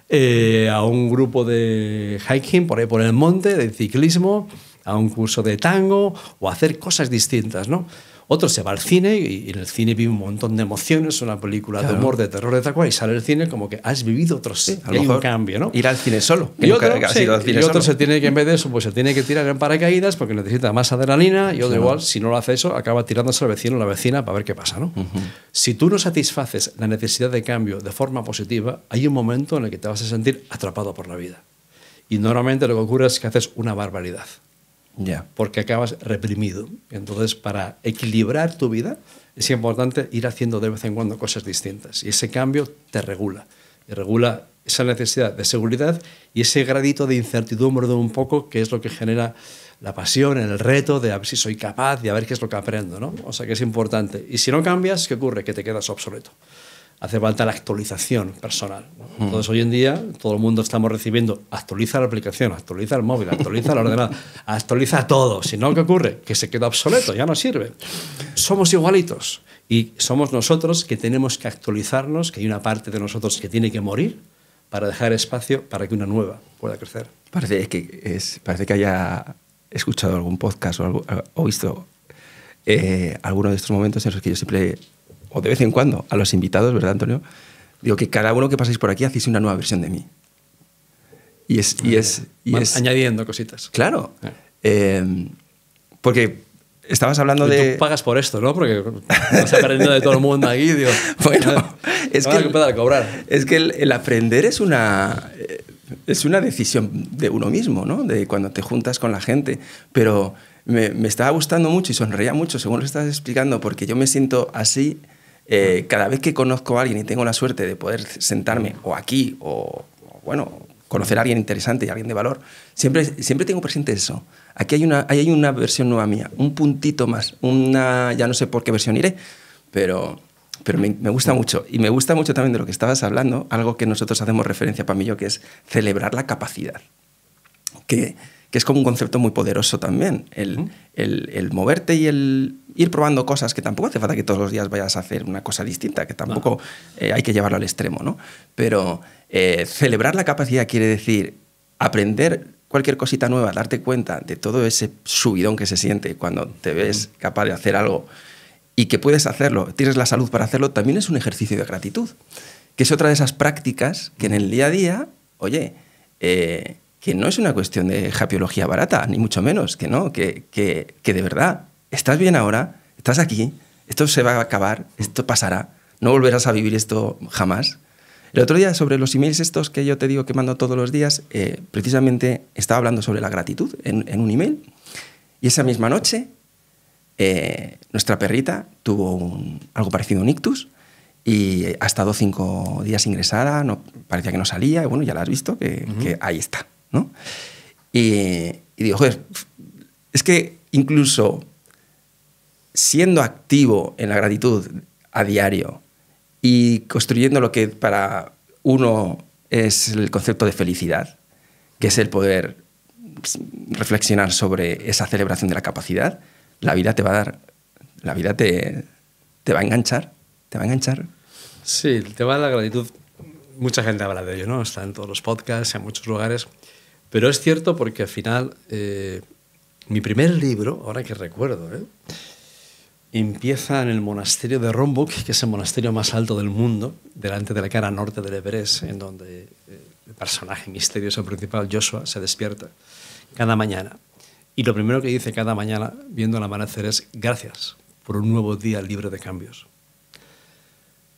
eh, a un grupo de hiking por por el monte, de ciclismo, a un curso de tango o hacer cosas distintas, ¿no? Otro se va al cine y, en el cine vive un montón de emociones, una película de humor, de terror, de tal cual, y sale del cine como que has vivido otro ser. a un cambio, ¿no? Ir al cine solo. y otro, se tiene que, en vez de eso, pues se tiene que tirar en paracaídas porque necesita más adrenalina y otro igual, si no lo hace eso, acaba tirándose al vecino o la vecina para ver qué pasa, ¿no? Si tú no satisfaces la necesidad de cambio de forma positiva, hay un momento en el que te vas a sentir atrapado por la vida. Y normalmente lo que ocurre es que haces una barbaridad. Ya, Porque acabas reprimido. Entonces, para equilibrar tu vida, es importante ir haciendo de vez en cuando cosas distintas. Y ese cambio te regula. Y regula esa necesidad de seguridad y ese gradito de incertidumbre de un poco, que es lo que genera la pasión, el reto de a ver si soy capaz, de a ver qué es lo que aprendo. ¿no? O sea que es importante. Y si no cambias, ¿qué ocurre? Que te quedas obsoleto hace falta la actualización personal. Hmm. Entonces, hoy en día, todo el mundo estamos recibiendo, actualiza la aplicación, actualiza el móvil, actualiza la ordenador, actualiza todo. Si no, ¿qué ocurre? Que se queda obsoleto, ya no sirve. Somos igualitos y somos nosotros que tenemos que actualizarnos, que hay una parte de nosotros que tiene que morir para dejar espacio para que una nueva pueda crecer. Parece que, es, parece que haya escuchado algún podcast o, visto eh, alguno de estos momentos en los que yo siempre o de vez en cuando, a los invitados, ¿verdad, Antonio? Digo que cada uno que pasáis por aquí hacéis una nueva versión de mí. Y es. añadiendo cositas. Claro. Ah. Em, porque estabas hablando de. Tú pagas por esto, ¿no? Porque vas aprendiendo de todo el mundo aquí, digo. Bueno, es que. El, Es que el, aprender es una. Es una decisión de uno mismo, ¿no? De cuando te juntas con la gente. Pero me, me estaba gustando mucho y sonreía mucho según lo estás explicando, porque yo me siento así eh, cada vez que conozco a alguien y tengo la suerte de poder sentarme o aquí o, bueno, conocer a alguien interesante y a alguien de valor, siempre, siempre tengo presente eso. Aquí hay una, hay una versión nueva mía, un puntito más, una, ya no sé por qué versión iré, pero, pero me, me gusta mucho. Y me gusta mucho también de lo que estabas hablando, algo que nosotros hacemos referencia para mí yo, que es celebrar la capacidad. Que, que es como un concepto muy poderoso también. El, moverte y el ir probando cosas que tampoco hace falta que todos los días vayas a hacer una cosa distinta, que tampoco eh, hay que llevarlo al extremo, ¿no? Pero eh, celebrar la capacidad quiere decir aprender cualquier cosita nueva, darte cuenta de todo ese subidón que se siente cuando te ves capaz de hacer algo y que puedes hacerlo, tienes la salud para hacerlo, también es un ejercicio de gratitud, que es otra de esas prácticas que en el día a día, oye, eh, que no es una cuestión de japiología barata, ni mucho menos, que no, que, que, que de verdad, estás bien ahora, estás aquí, esto se va a acabar, esto pasará, no volverás a vivir esto jamás. El otro día, sobre los emails estos que yo te digo que mando todos los días, eh, precisamente estaba hablando sobre la gratitud en, un email. Y esa misma noche, eh, nuestra perrita tuvo algo parecido a un ictus y ha estado cinco días ingresada, no, parecía que no salía, y bueno, ya la has visto, que ahí está. Y, digo, joder, es que incluso siendo activo en la gratitud a diario y construyendo lo que para uno es el concepto de felicidad, que es el poder reflexionar sobre esa celebración de la capacidad, la vida te va a dar, la vida te, va a enganchar, te va a enganchar. Sí, el tema de la gratitud, mucha gente habla de ello, ¿no? Está en todos los podcasts, en muchos lugares. Pero es cierto porque al final, eh, mi primer libro, ahora que recuerdo, ¿eh? empieza en el monasterio de Rombuk, que es el monasterio más alto del mundo, delante de la cara norte del Everest, en donde eh, el personaje misterioso principal, Joshua, se despierta cada mañana. Y lo primero que dice cada mañana, viendo el amanecer, es gracias por un nuevo día libre de cambios.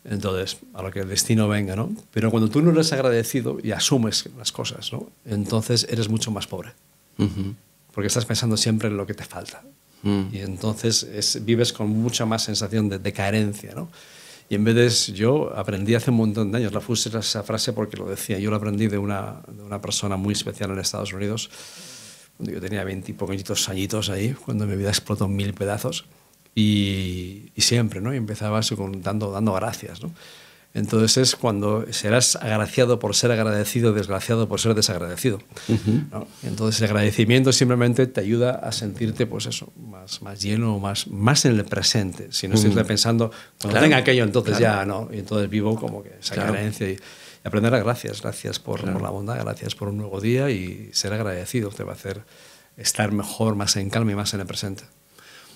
Entonces, a lo que el destino venga, ¿no? Pero cuando tú no eres agradecido y asumes las cosas, ¿no? Entonces eres mucho más pobre. Porque estás pensando siempre en lo que te falta. Mm. Y entonces vives con mucha más sensación de, carencia, ¿no? Y en vez de yo aprendí hace un montón de años, la puse esa frase porque lo decía, yo lo aprendí de una, persona muy especial en Estados Unidos, cuando yo tenía 20 y poquitos añitos ahí, cuando mi vida explotó en mil pedazos y, siempre, ¿no? Y empezabas dando, gracias, ¿no? Entonces es cuando serás agraciado por ser agradecido, desgraciado por ser desagradecido. ¿no? Entonces el agradecimiento simplemente te ayuda a sentirte, pues eso, más, más lleno, más, más en el presente. Si no estás pensando, cuando claro. tenga aquello, entonces ya no. Y entonces vivo como que esa creencia y, aprender a gracias, gracias por, la bondad, gracias por un nuevo día y ser agradecido te va a hacer estar mejor, más en calma y más en el presente.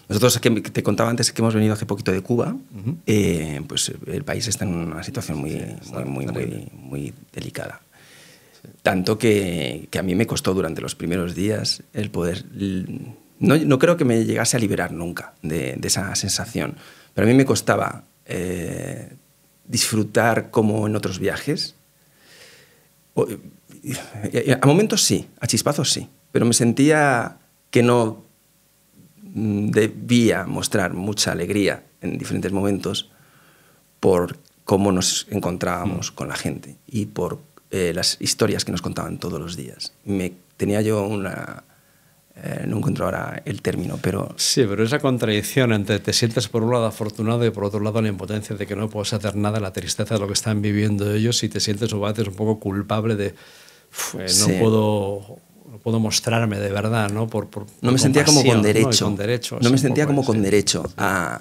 Nosotros, que te contaba antes que hemos venido hace poquito de Cuba, eh, pues el país está en una situación muy, muy, muy, delicada. Tanto que, a mí me costó durante los primeros días el poder... No, no creo que me llegase a liberar nunca de, esa sensación, pero a mí me costaba eh, disfrutar como en otros viajes. a momentos sí, a chispazos sí, pero me sentía que no debía mostrar mucha alegría en diferentes momentos por cómo nos encontrábamos mm. con la gente y por eh, las historias que nos contaban todos los días. Me, tenía yo una... Eh, no encuentro ahora el término, pero... Sí, pero esa contradicción entre te sientes por un lado afortunado y por otro lado la impotencia de que no puedes hacer nada, la tristeza de lo que están viviendo ellos y te sientes o bates un poco culpable de... Eh, no puedo no puedo mostrarme de verdad, ¿no? Por, no me sentía como con derecho. No, me sentía como con derecho a,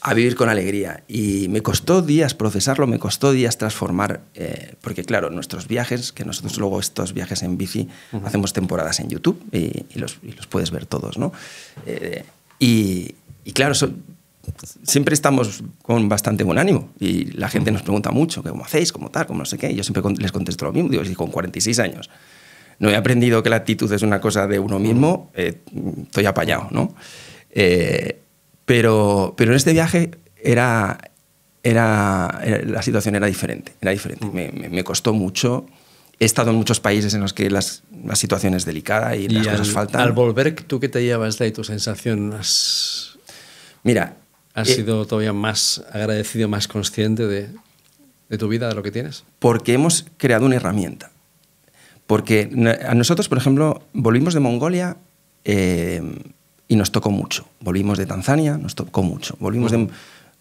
a, vivir con alegría. Y me costó días procesarlo, me costó días transformar, eh, porque claro, nuestros viajes, que nosotros luego estos viajes en bici hacemos temporadas en YouTube y, los, los, puedes ver todos, ¿no? Eh, y, y, claro, siempre estamos con bastante buen ánimo y la gente nos pregunta mucho, ¿cómo hacéis? ¿Cómo tal? ¿Cómo no sé qué? yo siempre les contesto lo mismo, digo, con 46 años no he aprendido que la actitud es una cosa de uno mismo, eh, estoy apañado, ¿no? Eh, pero, pero en este viaje era, era, la situación era diferente, era diferente. Me, costó mucho. He estado en muchos países en los que las, la situación es delicada y, las al, cosas faltan. Al volver, ¿tú que te llevas de ahí tu sensación? Has... Mira. ¿Has eh, sido todavía más agradecido, más consciente de tu vida, de lo que tienes? Porque hemos creado una herramienta. Porque a nosotros, por ejemplo, volvimos de Mongolia eh, y nos tocó mucho. Volvimos de Tanzania, nos tocó mucho. Volvimos de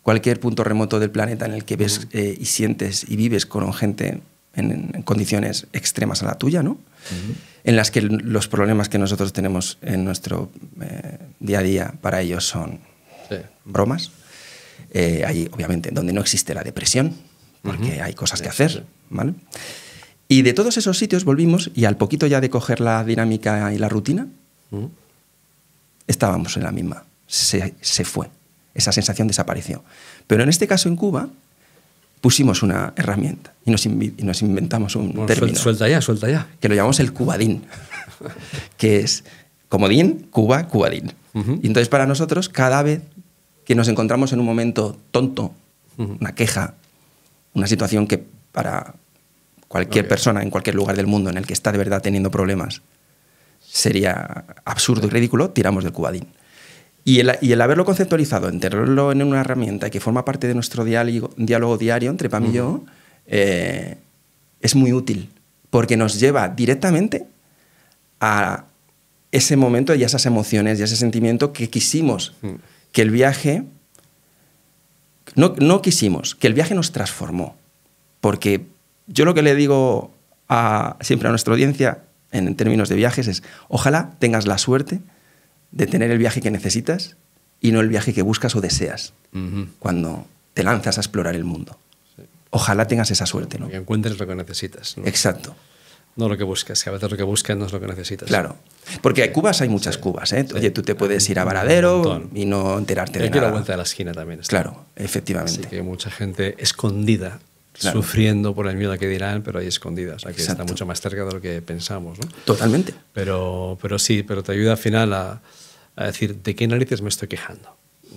cualquier punto remoto del planeta en el que ves eh, y sientes y vives con gente en, condiciones extremas a la tuya, ¿no? En las que los problemas que nosotros tenemos en nuestro eh, día a día para ellos son bromas. ahí, obviamente, donde no existe la depresión, porque hay cosas que hacer, ¿vale? Y de todos esos sitios volvimos y al poquito ya de coger la dinámica y la rutina, mm. estábamos en la misma. Se, fue. Esa sensación desapareció. Pero en este caso en Cuba pusimos una herramienta y nos, inventamos un término. Suelta ya, suelta ya. Que lo llamamos el cubadín, que es comodín, Cuba, cubadín. Y entonces para nosotros cada vez que nos encontramos en un momento tonto, una queja, una situación que para Cualquier persona en cualquier lugar del mundo en el que está de verdad teniendo problemas sería absurdo y ridículo, tiramos del cubadín. Y el, y el haberlo conceptualizado, enterrarlo en una herramienta que forma parte de nuestro diálogo, diálogo diario entre Pam y yo, eh, es muy útil, porque nos lleva directamente a ese momento y a esas emociones y a ese sentimiento que quisimos mm. que el viaje, no, no quisimos, que el viaje nos transformó, porque yo lo que le digo a, siempre a nuestra audiencia en términos de viajes es, ojalá tengas la suerte de tener el viaje que necesitas y no el viaje que buscas o deseas cuando te lanzas a explorar el mundo. Ojalá tengas esa suerte, ¿no? Que encuentres lo que necesitas. Exacto. No lo que buscas, que a veces lo que buscas no es lo que necesitas. Claro. Porque hay Cubas hay muchas Cubas, ¿eh? Oye, tú te puedes ir a Varadero y no enterarte de nada. Hay que la vuelta de la esquina también. Claro, efectivamente. Así que hay mucha gente escondida sufriendo por el miedo a que dirán, pero ahí escondidas, o que está mucho más cerca de lo que pensamos. Totalmente. Pero, pero sí, pero te ayuda al final a, decir, ¿de qué narices me estoy quejando?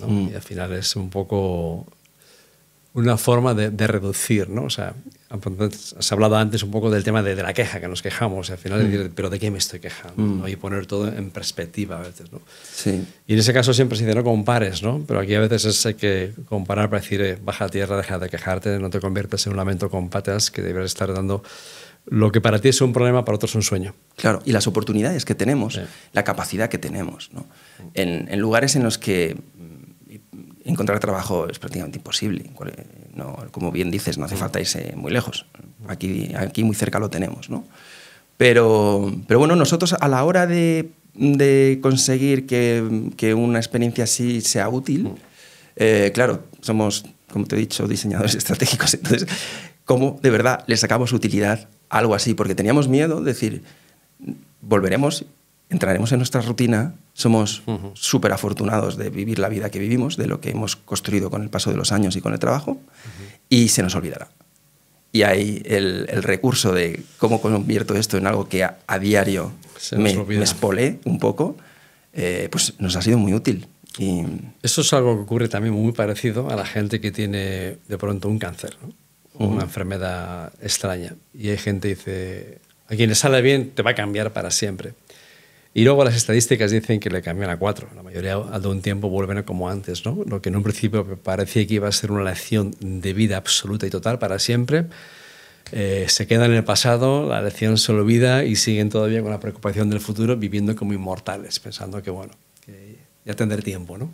Mm. Y al final es un poco una forma de, reducir, ¿no? O sea, has hablado antes un poco del tema de, la queja, que nos quejamos, al final, mm. decir, pero ¿de qué me estoy quejando? Mm. Y poner todo en perspectiva a veces, ¿no? Sí. Y en ese caso siempre se dice, no compares, ¿no? Pero aquí a veces es, hay que comparar para decir, eh, baja tierra, deja de quejarte, no te conviertas en un lamento con patas que deberías estar dando lo que para ti es un problema, para otros es un sueño. Claro, y las oportunidades que tenemos, la capacidad que tenemos, ¿no? en, en lugares en los que encontrar trabajo es prácticamente imposible. como bien dices, no hace falta irse muy lejos. Aquí, aquí muy cerca lo tenemos. ¿no? Pero, pero bueno, nosotros a la hora de, de conseguir que, que, una experiencia así sea útil, eh, claro, somos, como te he dicho, diseñadores estratégicos. Entonces, ¿cómo de verdad le sacamos utilidad a algo así? Porque teníamos miedo de decir, volveremos, entraremos en nuestra rutina somos súper afortunados de vivir la vida que vivimos, de lo que hemos construido con el paso de los años y con el trabajo, y se nos olvidará. Y ahí el, recurso de cómo convierto esto en algo que a, diario me, me, espolé un poco, eh, pues nos ha sido muy útil. Eso es algo que ocurre también muy parecido a la gente que tiene de pronto un cáncer, una enfermedad extraña. Y hay gente que dice, a quien le sale bien te va a cambiar para siempre. Y luego las estadísticas dicen que le cambian a cuatro. La mayoría de un tiempo vuelven a como antes, ¿no? Lo que en un principio parecía que iba a ser una lección de vida absoluta y total para siempre, eh, se queda en el pasado, la lección solo vida y siguen todavía con la preocupación del futuro viviendo como inmortales, pensando que, bueno, ya tendré tiempo, ¿no?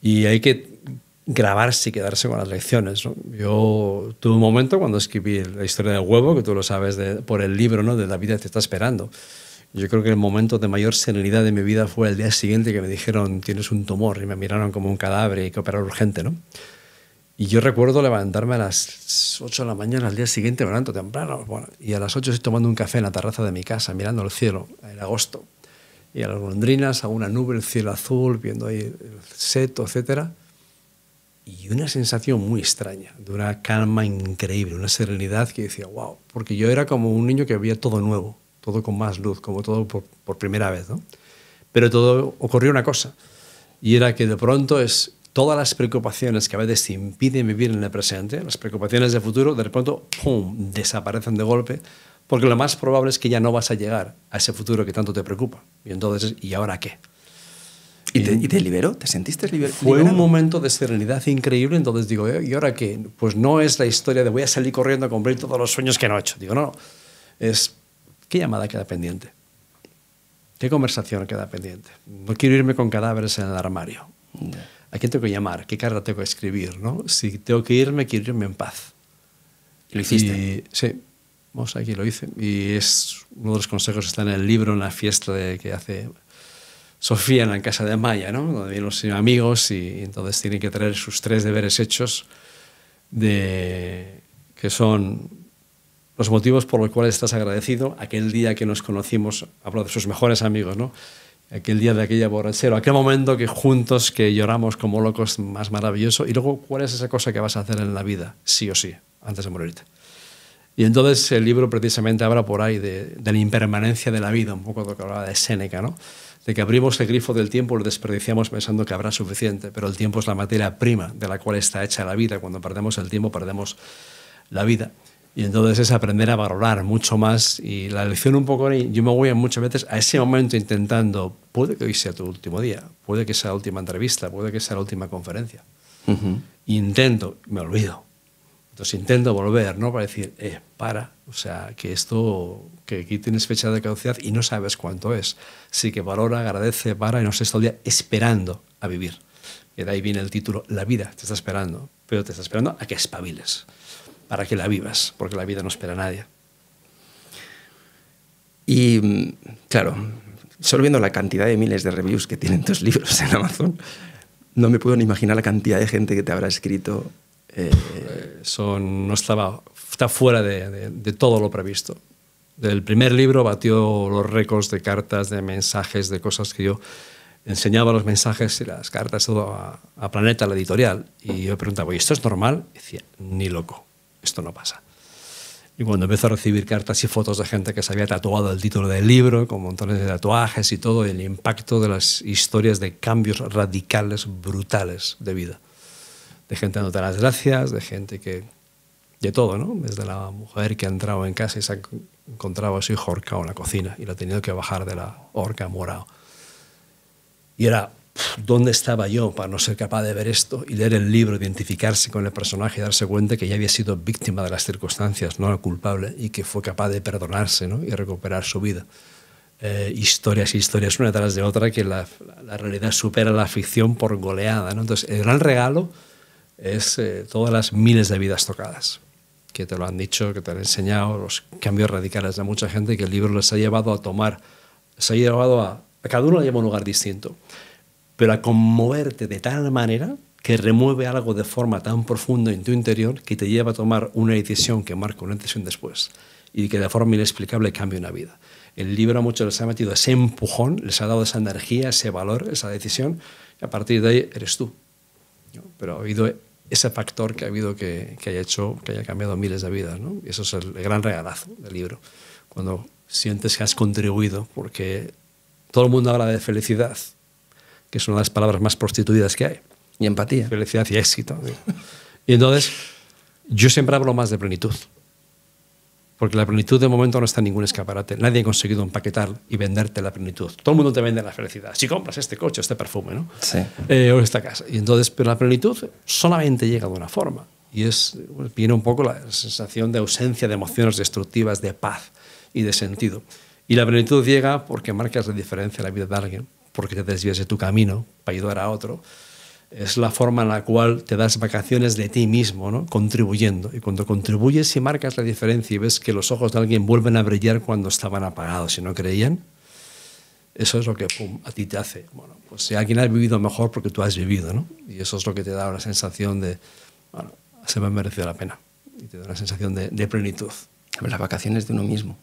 Y hay que grabarse y quedarse con las lecciones. Yo tuve un momento cuando escribí la historia del huevo, que tú lo sabes por el libro, ¿no? de La vida te está esperando. Yo creo que el momento de mayor serenidad de mi vida fue el día siguiente que me dijeron tienes un tumor y me miraron como un cadáver y que operar urgente, ¿no? Y yo recuerdo levantarme a las 8 de la mañana al día siguiente, me levanto temprano, y a las 8 estoy tomando un café en la terraza de mi casa, mirando el cielo, en agosto, y a las golondrinas, a una nube, el cielo azul, viendo ahí el seto, etcétera y una sensación muy extraña, de una calma increíble, una serenidad que decía, wow, porque yo era como un niño que veía todo nuevo todo con más luz, como todo por, primera vez. ¿no? Pero todo ocurrió una cosa, y era que de pronto es todas las preocupaciones que a veces te impiden vivir en el presente, las preocupaciones del futuro, de pronto desaparecen de golpe, porque lo más probable es que ya no vas a llegar a ese futuro que tanto te preocupa. Y entonces, ¿y ahora qué? ¿Y te, te, liberó? ¿Te sentiste liberado? Fue un momento de serenidad increíble, entonces digo, eh, ¿y ahora qué? Pues no es la historia de voy a salir corriendo a cumplir todos los sueños que no he hecho. Digo, no, es ¿Qué llamada queda pendiente? ¿Qué conversación queda pendiente? No quiero irme con cadáveres en el armario. ¿A quién tengo que llamar? ¿Qué carta tengo que escribir? ¿no? Si tengo que irme, quiero irme en paz. lo hiciste? sí, vamos aquí lo hice. Y es uno de los consejos está en el libro, en la fiesta que hace Sofía en la casa de Maya, ¿no? donde vienen los amigos y entonces tienen que traer sus tres deberes hechos, de, que son los motivos por los cuales estás agradecido. Aquel día que nos conocimos, hablo de sus mejores amigos, ¿no? Aquel día de aquella borrachera, aquel momento que juntos que lloramos como locos, más maravilloso. Y luego, ¿cuál es esa cosa que vas a hacer en la vida, sí o sí, antes de morirte? Y entonces el libro precisamente habla por ahí de, la impermanencia de la vida, un poco de lo que hablaba de Séneca, ¿no? de que abrimos el grifo del tiempo, lo desperdiciamos pensando que habrá suficiente, pero el tiempo es la materia prima de la cual está hecha la vida. Cuando perdemos el tiempo, perdemos la vida. Y entonces es aprender a valorar mucho más. Y la lección un poco, yo me voy muchas veces a ese momento intentando, puede que hoy sea tu último día, puede que sea la última entrevista, puede que sea la última conferencia. Intento, me olvido. Entonces intento volver, ¿no? Para decir, eh, para, o sea, que esto, que aquí tienes fecha de caducidad y no sabes cuánto es. Así que valora, agradece, para y no estés está el día esperando a vivir. Y de ahí viene el título, la vida te está esperando, pero te está esperando a que espabiles para que la vivas, porque la vida no espera a nadie. Y mm, claro, solo viendo la cantidad de miles de reviews que tienen tus libros en Amazon, no me puedo ni imaginar la cantidad de gente que te habrá escrito. Eh, Son, no estaba, está fuera de, todo lo previsto. El primer libro batió los récords de cartas, de mensajes, de cosas que yo enseñaba los mensajes y las cartas todo a, Planeta, la editorial. Y yo preguntaba, ¿y esto es normal? decía, ni loco. Esto no pasa. Y cuando empiezo a recibir cartas y fotos de gente que se había tatuado el título del libro, con montones de tatuajes y todo, y el impacto de las historias de cambios radicales, brutales de vida. De gente dándote las gracias, de gente que. de todo, ¿no? Desde la mujer que ha entrado en casa y se ha encontrado a su hijo en la cocina y lo ha tenido que bajar de la horca morado. Y era ¿dónde estaba yo para no ser capaz de ver esto y leer el libro, identificarse con el personaje y darse cuenta que ya había sido víctima de las circunstancias, no la culpable, y que fue capaz de perdonarse ¿no? y recuperar su vida? Eh, historias y historias una tras de otra que la, realidad supera la ficción por goleada. ¿no? Entonces, el gran regalo es eh, todas las miles de vidas tocadas, que te lo han dicho, que te han enseñado, los cambios radicales de mucha gente que el libro les ha llevado a tomar, se ha llevado a... cada uno lleva a un lugar distinto pero a conmoverte de tal manera que remueve algo de forma tan profunda en tu interior que te lleva a tomar una decisión que marca una decisión después y que de forma inexplicable cambia una vida. El libro a muchos les ha metido ese empujón, les ha dado esa energía, ese valor, esa decisión, y a partir de ahí eres tú. Pero ha habido ese factor que ha habido que, que haya hecho, que haya cambiado miles de vidas, ¿no? Y eso es el gran regalazo del libro, cuando sientes que has contribuido, porque todo el mundo habla de felicidad, que es una de las palabras más prostituidas que hay. Y empatía. Felicidad y éxito. Y entonces, yo siempre hablo más de plenitud. Porque la plenitud de momento no está en ningún escaparate. Nadie ha conseguido empaquetar y venderte la plenitud. Todo el mundo te vende la felicidad. Si compras este coche, este perfume, ¿no? Sí. Eh, o esta casa. Y entonces, pero la plenitud solamente llega de una forma. Y es, viene un poco la sensación de ausencia de emociones destructivas, de paz y de sentido. Y la plenitud llega porque marcas la diferencia en la vida de alguien porque te desvías de tu camino para ayudar a otro, es la forma en la cual te das vacaciones de ti mismo, ¿no? contribuyendo. Y cuando contribuyes y marcas la diferencia y ves que los ojos de alguien vuelven a brillar cuando estaban apagados y no creían, eso es lo que a ti te hace. Bueno, pues si alguien ha vivido mejor porque tú has vivido, ¿no? Y eso es lo que te da la sensación de, bueno, se me ha merecido la pena. Y te da la sensación de plenitud. Las vacaciones de uno mismo.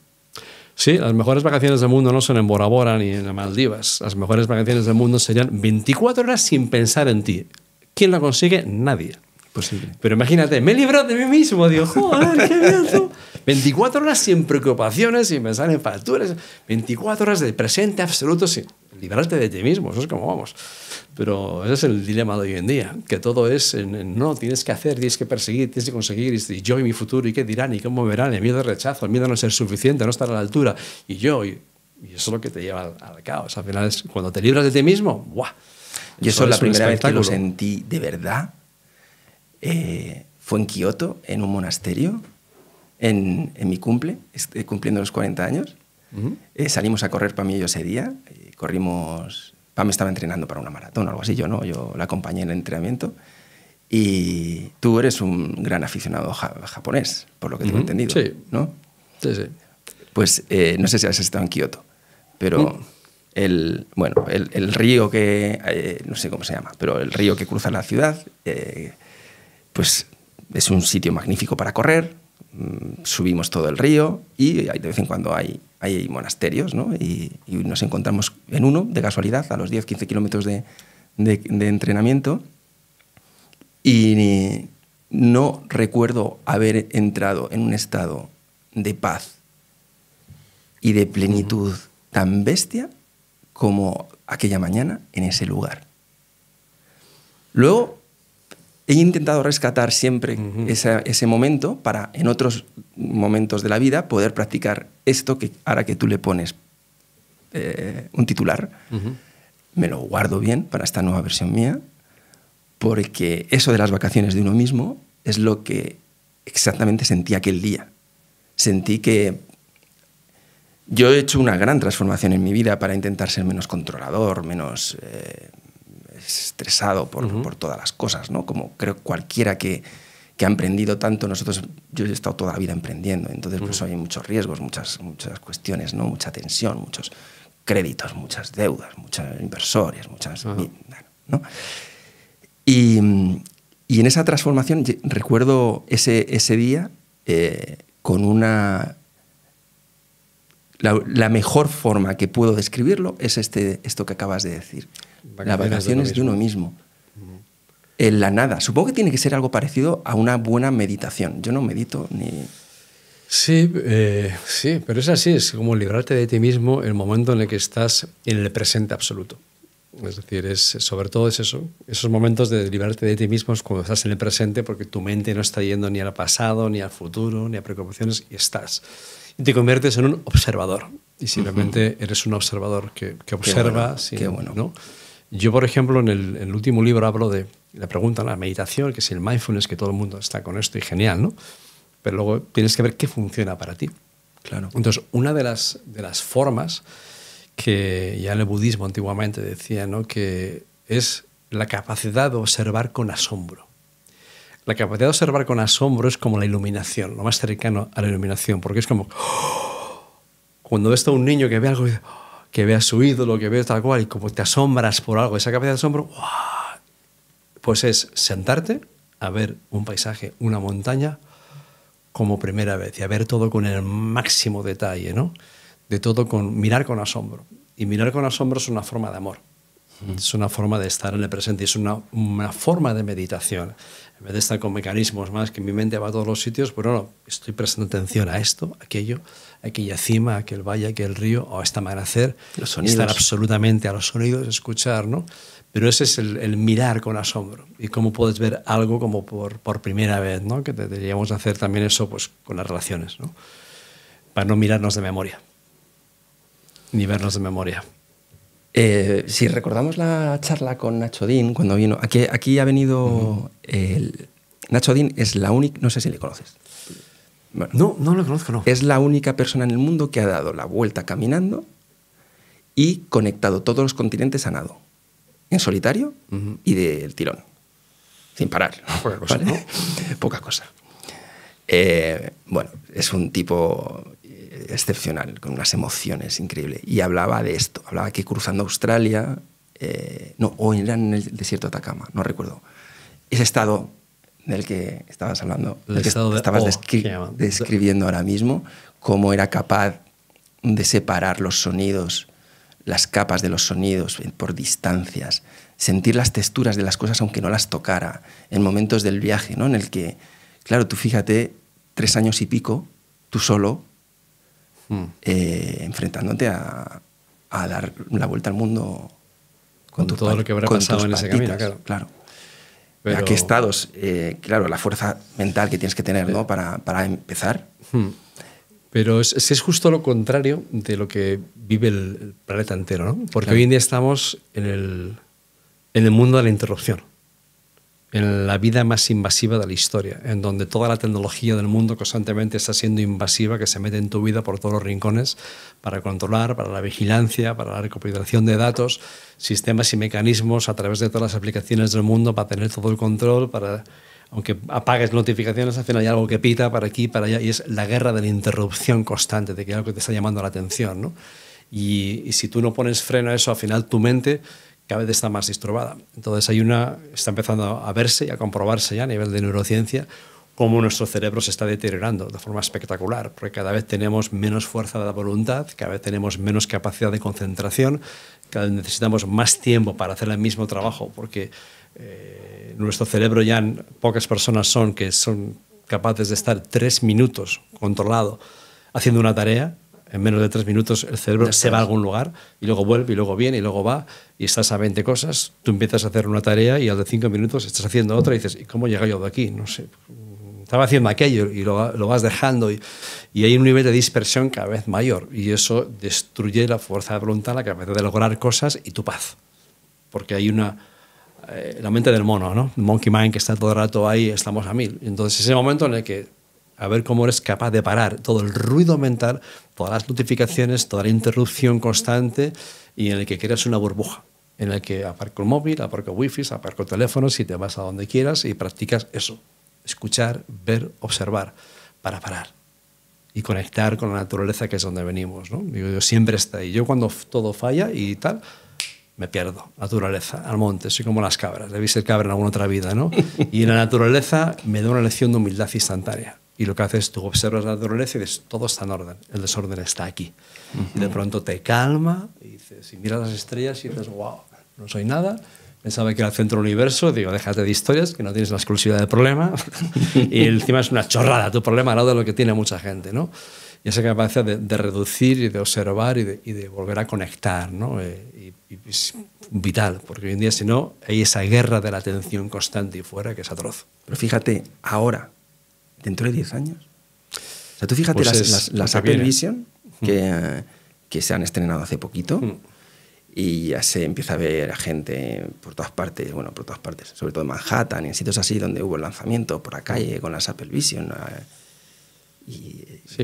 Sí, las mejores vacaciones del mundo no son en Bora Bora ni en las Maldivas. Las mejores vacaciones del mundo serían 24 horas sin pensar en ti. ¿Quién la consigue? Nadie. Posible. Pues Pero imagínate, me he librado de mí mismo, digo, joder, qué bien 24 horas sin preocupaciones, sin pensar en facturas, 24 horas de presente absoluto, sin, librarte de ti mismo, eso es como vamos. Pero ese es el dilema de hoy en día, que todo es, no, tienes que hacer, tienes que perseguir, tienes que conseguir, y yo y mi futuro, y qué dirán, y cómo verán, el miedo al rechazo, el miedo a no ser suficiente, no estar a la altura, y yo, y, eso es lo que te lleva al, caos. Al final es cuando te libras de ti mismo, ¡buah! Y eso, la primera vez que lo sentí de verdad. Eh, fue en Kioto, en un monasterio, en, mi cumple, eh, cumpliendo los 40 años. Eh, salimos a correr para mí yo ese día, corrimos, Pam estaba entrenando para una maratón o algo así, yo no, yo la acompañé en el entrenamiento. Y tú eres un gran aficionado japonés, por lo que tengo entendido. Sí. ¿No? Sí, Pues eh, no sé si has estado en Kioto, pero mm. el, bueno, el, río que, eh, no sé cómo se llama, pero el río que cruza la ciudad, eh, pues es un sitio magnífico para correr, Mm, subimos todo el río y de vez en cuando hay, monasterios, y, nos encontramos en uno, de casualidad, a los 10-15 kilómetros de, entrenamiento. Y no recuerdo haber entrado en un estado de paz y de plenitud tan bestia como aquella mañana en ese lugar. Luego he intentado rescatar siempre ese momento para en otros momentos de la vida poder practicar esto que ahora que tú le pones eh, un titular, me lo guardo bien para esta nueva versión mía, porque eso de las vacaciones de uno mismo es lo que exactamente sentí aquel día. Sentí que yo he hecho una gran transformación en mi vida para intentar ser menos controlador, menos... Eh, estresado por, todas las cosas, ¿no? Como creo cualquiera que, ha emprendido tanto, nosotros, yo he estado toda la vida emprendiendo, entonces pues hay muchos riesgos, muchas, muchas cuestiones, ¿no? Mucha tensión, muchos créditos, muchas deudas, muchas inversores, muchas... Y, en esa transformación recuerdo ese, ese día eh, con una la, mejor forma que puedo describirlo es este, esto que acabas de decir la vacación vacaciones de uno mismo. En la nada. Supongo que tiene que ser algo parecido a una buena meditación. Yo no medito ni... Sí, eh, sí, pero es así, es como librarte de ti mismo el momento en el que estás en el presente absoluto. Es decir, es, sobre todo es eso, esos momentos de librarte de ti mismo es cuando estás en el presente porque tu mente no está yendo ni al pasado, ni al futuro, ni a preocupaciones y estás. Y te conviertes en un observador y simplemente eres un observador que, que observa. Qué bueno, ¿no? Yo, por ejemplo, en el, último libro hablo de, pregunta de la meditación, que si el mindfulness, que todo el mundo está con esto y genial, ¿no? Pero luego tienes que ver qué funciona para ti. Claro. Entonces, una de las, de las formas que ya el budismo antiguamente decía, ¿no? Que es la capacidad de observar con asombro. La capacidad de observar con asombro es como la iluminación, lo más cercano a la iluminación, porque es como... Cuando ves a un niño que ve algo y dice, que veas su ídolo, que veas tal cual, y como te asombras por algo, esa capacidad de asombro, pues es sentarte a ver un paisaje, una montaña, como primera vez, y a ver todo con el máximo detalle, ¿no? De todo con mirar con asombro. Y mirar con asombro es una forma de amor. Es una forma de estar en el presente, es una, forma de meditación. En vez de estar con mecanismos más que mi mente va a todos los sitios, bueno, pues estoy prestando atención a esto, aquello, aquella cima, aquel valle, aquel río, o hasta este amanecer, los absolutamente a los sonidos, escuchar, ¿no? Pero ese es el, mirar con asombro y cómo puedes ver algo como por, primera vez, ¿no? Que deberíamos hacer también eso pues, con las relaciones, ¿no? Para no mirarnos de memoria, ni vernos de memoria. Eh, si recordamos la charla con Nacho cuando vino, aquí, aquí ha venido Nacho es la única, no sé si le conoces no, no lo conozco, no. Es la única persona en el mundo que ha dado la vuelta caminando y conectado todos los continentes a nado. En solitario y del tirón. Sin parar. Ah, pues, pues, Poca cosa. Eh, bueno, es un tipo eh, excepcional, con unas emociones increíbles. Y hablaba de esto, hablaba que cruzando Australia, eh, no, o en el desierto de Atacama, no recuerdo. Ese estado del que estabas hablando, del que estabas describiendo ahora mismo, cómo era capaz de separar los sonidos, las capas de los sonidos por distancias, sentir las texturas de las cosas aunque no las tocara, en momentos del viaje, ¿no? En el que, claro, tú fíjate, tres años y pico, tú solo, hmm. eh, enfrentándote a, dar la vuelta al mundo con, todo lo que habrá pasado en ese camino, claro. ¿A qué estados? Eh, claro, la fuerza mental que tienes que tener ¿no? Eh. para, empezar. Hmm. Pero es, es, justo lo contrario de lo que vive el, planeta entero, ¿no? Porque hoy en día estamos en el mundo de la interrupción en la vida más invasiva de la historia, en donde toda la tecnología del mundo constantemente está siendo invasiva, que se mete en tu vida por todos los rincones para controlar, para la vigilancia, para la recopilación de datos, sistemas y mecanismos a través de todas las aplicaciones del mundo para tener todo el control, para aunque apagues notificaciones, al final hay algo que pita para aquí, para allá, y es la guerra de la interrupción constante, de que algo te está llamando la atención, y si tú no pones freno a eso, al final tu mente cada vez está más disturbada. Entonces hay una, está empezando a verse y a comprobarse ya a nivel de neurociencia cómo nuestro cerebro se está deteriorando de forma espectacular, porque cada vez tenemos menos fuerza de la voluntad, cada vez tenemos menos capacidad de concentración, cada vez necesitamos más tiempo para hacer el mismo trabajo, porque eh, nuestro cerebro ya pocas personas son que son capaces de estar tres minutos controlado haciendo una tarea, en menos de tres minutos el cerebro se va a algún lugar y luego vuelve y luego viene y luego va y estás a 20 cosas, tú empiezas a hacer una tarea y al de cinco minutos estás haciendo otra y dices, ¿y cómo llega yo de aquí? No sé, estaba haciendo aquello y lo, vas dejando y, y, hay un nivel de dispersión cada vez mayor y eso destruye la fuerza de voluntad, la capacidad de lograr cosas y tu paz, porque hay una... Eh, la mente del mono, ¿no? Monkey Mind que está todo el rato ahí, estamos a mil. Entonces, ese momento en el que a ver cómo eres capaz de parar todo el ruido mental todas las notificaciones, toda la interrupción constante y en el que creas una burbuja, en el que aparco el móvil, aparco wifi, aparco teléfono, si te vas a donde quieras y practicas eso, escuchar, ver, observar, para parar y conectar con la naturaleza que es donde venimos. yo siempre está ahí. Yo cuando todo falla y tal, me pierdo. Naturaleza, al monte, soy como las cabras. Debí ser cabra en alguna otra vida, ¿no? Y la naturaleza me da una lección de humildad instantánea. Y lo que haces, tú observas la naturaleza y dices, todo está en orden, el desorden está aquí. Y de pronto te calma y dices, y miras las estrellas y dices, wow, no soy nada. Pensaba que era el centro del universo, digo, déjate de historias, que no tienes la exclusividad del problema. y encima es una chorrada tu problema, no de lo que tiene mucha gente, ¿no? Y esa capacidad de, reducir y de observar y de, volver a conectar, ¿no? Eh, y es vital, porque hoy en día, si no, hay esa guerra de la atención constante y fuera que es atroz. Pero fíjate, ahora, dentro de 10 años. O sea, tú fíjate pues las, las, Apple Vision mm. que, se han estrenado hace poquito mm. y ya se empieza a ver a gente por todas partes, bueno, por todas partes, sobre todo en Manhattan, en sitios así donde hubo el lanzamiento, por la calle, con las Apple Vision.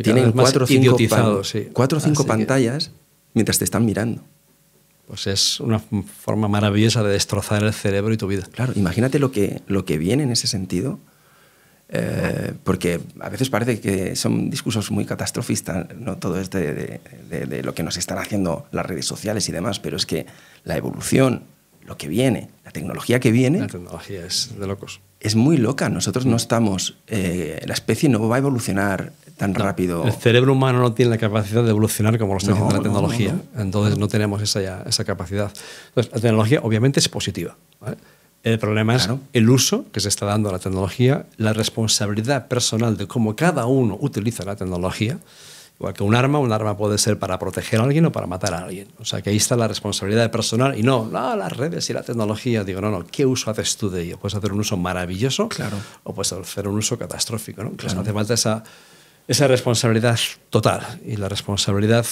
tienen cuatro o cinco, pantallas mientras te están mirando. Pues es una forma maravillosa de destrozar el cerebro y tu vida. Claro, imagínate lo que, lo que viene en ese sentido eh, porque a veces parece que son discursos muy catastrofistas, ¿no? todo esto de, lo que nos están haciendo las redes sociales y demás, pero es que la evolución, lo que viene, la tecnología que viene... La tecnología es de locos. Es muy loca, nosotros no estamos... Eh, la especie no va a evolucionar tan rápido. El cerebro humano no tiene la capacidad de evolucionar como lo está haciendo la tecnología, entonces no tenemos esa, esa capacidad. Entonces, la tecnología obviamente es positiva. ¿vale? El problema es el uso que se está dando a la tecnología, la responsabilidad personal de cómo cada uno utiliza la tecnología. Igual que un arma, un arma puede ser para proteger a alguien o para matar a alguien. O sea, que ahí está la responsabilidad personal y no, no las redes y la tecnología. Digo, no, no, ¿qué uso haces tú de ello? Puedes hacer un uso maravilloso claro. o puedes hacer un uso catastrófico. ¿no? Pues claro. hace falta esa, esa responsabilidad total y la responsabilidad,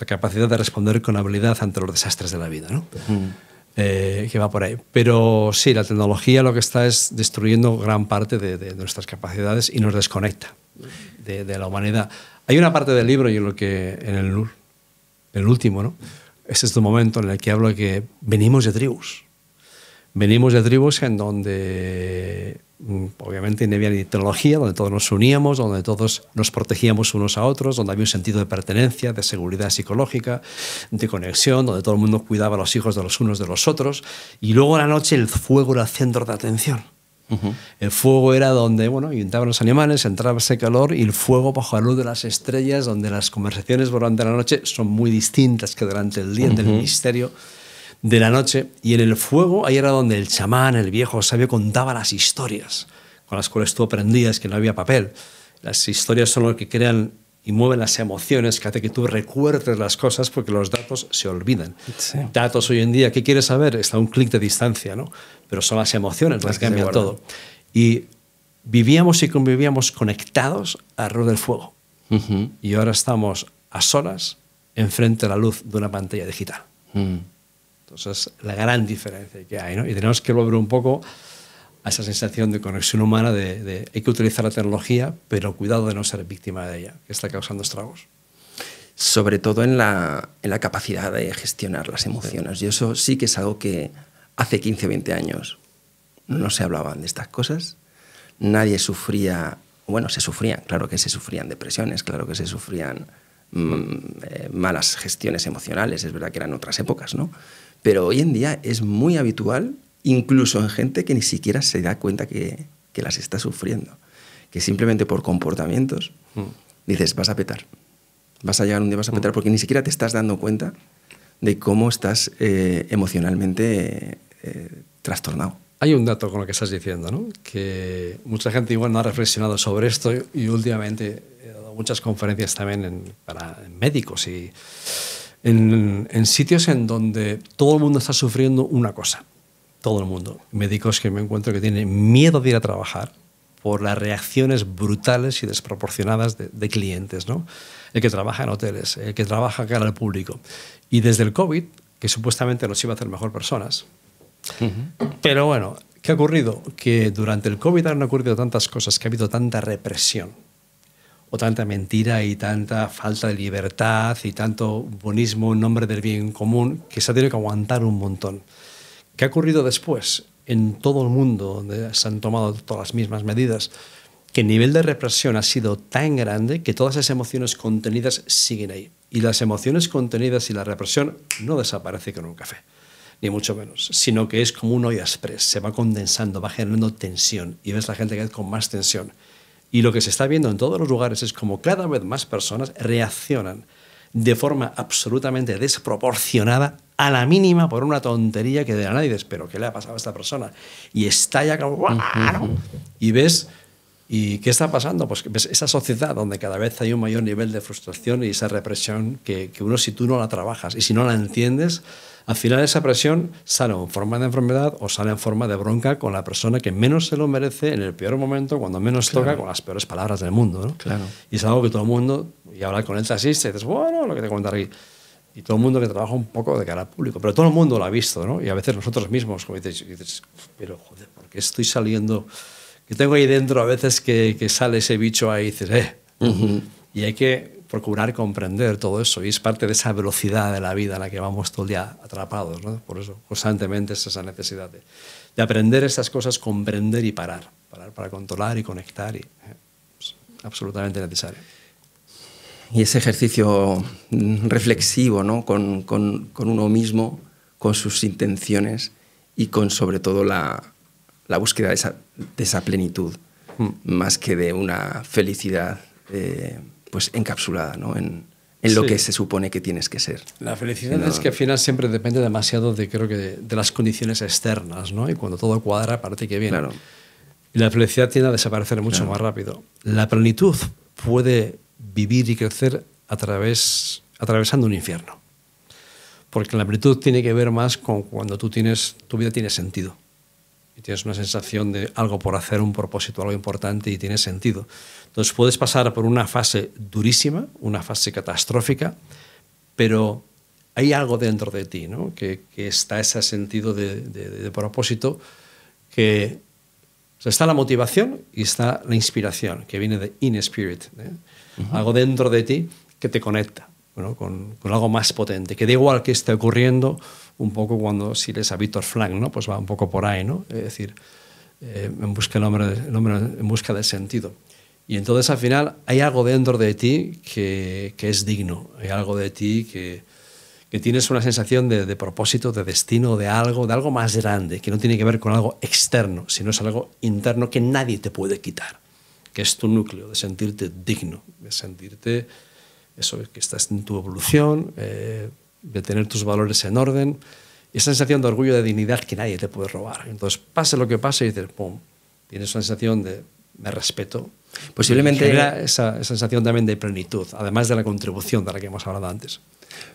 la capacidad de responder con habilidad ante los desastres de la vida. ¿no? Eh, que va por ahí. Pero sí, la tecnología lo que está es destruyendo gran parte de, nuestras capacidades y nos desconecta de, la humanidad. Hay una parte del libro, yo lo que en el, el último, ¿no? ese es el momento en el que hablo de que venimos de tribus. Venimos de tribus en donde Mm, obviamente en había tecnología donde todos nos uníamos, donde todos nos protegíamos unos a otros, donde había un sentido de pertenencia, de seguridad psicológica, de conexión, donde todo el mundo cuidaba a los hijos de los unos de los otros. Y luego a la noche el fuego era el centro de atención. El fuego era donde, bueno, entraban los animales, entraba ese calor y el fuego bajo la luz de las estrellas, donde las conversaciones durante la noche son muy distintas que durante el día, del misterio de la noche, y en el fuego ahí era donde el chamán, el viejo sabio, contaba las historias con las cuales tú aprendías que no había papel. Las historias son lo que crean y mueven las emociones que hace que tú recuerdes las cosas porque los datos se olvidan. Datos hoy en día, ¿qué quieres saber? Está un clic de distancia, ¿no? Pero son las emociones las que cambian todo. Y vivíamos y convivíamos conectados alrededor del fuego. Y ahora estamos a solas enfrente a la luz de una pantalla digital. Uh entonces, es la gran diferencia que hay. ¿no? Y tenemos que volver un poco a esa sensación de conexión humana, de, hay que utilizar la tecnología, pero cuidado de no ser víctima de ella, que está causando estragos. Sobre todo en la, en la capacidad de gestionar las emociones. Y eso sí que es algo que hace 15 o 20 años no se hablaban de estas cosas. Nadie sufría, bueno, se sufrían, claro que se sufrían depresiones, claro que se sufrían mm, eh, malas gestiones emocionales, es verdad que eran otras épocas, ¿no? Pero hoy en día es muy habitual, incluso en gente que ni siquiera se da cuenta que, que las está sufriendo, que simplemente por comportamientos mm. dices, vas a petar, vas a llegar un día, vas a petar, mm. porque ni siquiera te estás dando cuenta de cómo estás eh, emocionalmente eh, trastornado. Hay un dato con lo que estás diciendo, ¿no? que mucha gente igual no ha reflexionado sobre esto y últimamente he dado muchas conferencias también para médicos y en, sitios en donde todo el mundo está sufriendo una cosa. Todo el mundo. Médicos que me encuentro que tienen miedo de ir a trabajar por las reacciones brutales y desproporcionadas de, clientes. ¿no? El que trabaja en hoteles, el que trabaja cara al público. Y desde el COVID, que supuestamente nos iba a hacer mejor personas. Pero bueno, ¿qué ha ocurrido? Que durante el COVID han ocurrido tantas cosas, que ha habido tanta represión o tanta mentira y tanta falta de libertad y tanto bonismo en nombre del bien común que se ha tenido que aguantar un montón. ¿Qué ha ocurrido después? En todo el mundo donde se han tomado todas las mismas medidas, que el nivel de represión ha sido tan grande que todas esas emociones contenidas siguen ahí. Y las emociones contenidas y la represión no desaparece con un café, ni mucho menos, sino que es como un hoy express, se va condensando, va generando tensión y ves la gente que es con más tensión. Y lo que se está viendo en todos los lugares es como cada vez más personas reaccionan de forma absolutamente desproporcionada a la mínima por una tontería que de la nadie pero ¿qué le ha pasado a esta persona? Y estalla ya Y ves... ¿Y qué está pasando? Pues ves esa sociedad donde cada vez hay un mayor nivel de frustración y esa represión que, que uno si tú no la trabajas y si no la entiendes, al final esa presión sale en forma de enfermedad o sale en forma de bronca con la persona que menos se lo merece en el peor momento, cuando menos toca, con las peores palabras del mundo. ¿no? Claro. Y es algo que todo el mundo, y hablar con el asiste, y dices, bueno, lo que te comentaré aquí y todo el mundo que trabaja un poco de cara al público, pero todo el mundo lo ha visto, ¿no? Y a veces nosotros mismos, como dices, pero joder, ¿por qué estoy saliendo? Que tengo ahí dentro a veces que, sale ese bicho ahí y dices, eh. Y hay que procurar comprender todo eso y es parte de esa velocidad de la vida a la que vamos todo el día atrapados, por eso constantemente es esa necesidad de, aprender esas cosas, comprender y parar, parar para controlar y conectar, y, eh, absolutamente necesario. Y ese ejercicio reflexivo ¿no? con, uno mismo, con sus intenciones y con sobre todo la, búsqueda de esa, plenitud, hmm. más que de una felicidad. Eh, pues encapsulada en, lo que se supone que tienes que ser. La felicidad es que al final siempre depende demasiado de, creo que de, las condiciones externas, ¿no? Y cuando todo cuadra, parece que viene. Y la felicidad tiende a desaparecer mucho más rápido. La plenitud puede vivir y crecer a través, atravesando un infierno. Porque la plenitud tiene que ver más con cuando tú tienes, tu vida tiene sentido y tienes una sensación de algo por hacer, un propósito, algo importante y tiene sentido. Entonces puedes pasar por una fase durísima, una fase catastrófica, pero hay algo dentro de ti, ¿no? que, está ese sentido de, propósito, que está la motivación y está la inspiración, que viene de in spirit, ¿eh? algo dentro de ti que te conecta con, con algo más potente, que da igual que esté ocurriendo un poco cuando, si lees a Víctor ¿no? pues va un poco por ahí, ¿no? es decir, eh, en, busca el el en busca del sentido. Y entonces al final hay algo dentro de ti que, es digno, hay algo de ti que, tienes una sensación de, propósito, de destino, de algo, de algo más grande, que no tiene que ver con algo externo, sino es algo interno que nadie te puede quitar, que es tu núcleo, de sentirte digno, de sentirte eso, que estás en tu evolución. Eh, de tener tus valores en orden, y esa sensación de orgullo, de dignidad que nadie te puede robar. Entonces, pase lo que pase, y dices, pum, tienes una sensación de me respeto. Posiblemente. Era esa, sensación también de plenitud, además de la contribución de la que hemos hablado antes.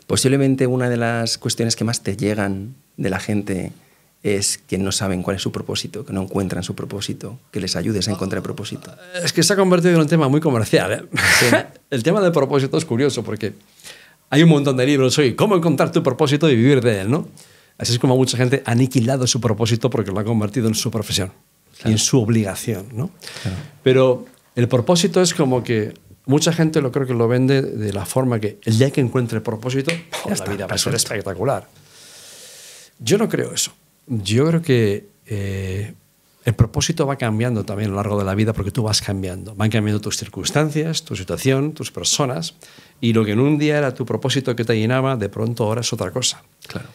Posiblemente una de las cuestiones que más te llegan de la gente es que no saben cuál es su propósito, que no encuentran su propósito, que les ayudes a encontrar propósito. Es que se ha convertido en un tema muy comercial. ¿eh? el tema del propósito es curioso porque hay un montón de libros hoy, cómo encontrar tu propósito y vivir de él, ¿no? Así es como mucha gente ha aniquilado su propósito porque lo ha convertido en su profesión y en su obligación, ¿no? Pero el propósito es como que mucha gente lo creo que lo vende de la forma que el día que encuentre el propósito, la vida va a ser espectacular. Yo no creo eso. Yo creo que eh, el propósito va cambiando también a lo largo de la vida porque tú vas cambiando. Van cambiando tus circunstancias, tu situación, tus personas. Y lo que en un día era tu propósito que te llenaba, de pronto ahora es otra cosa. Claro.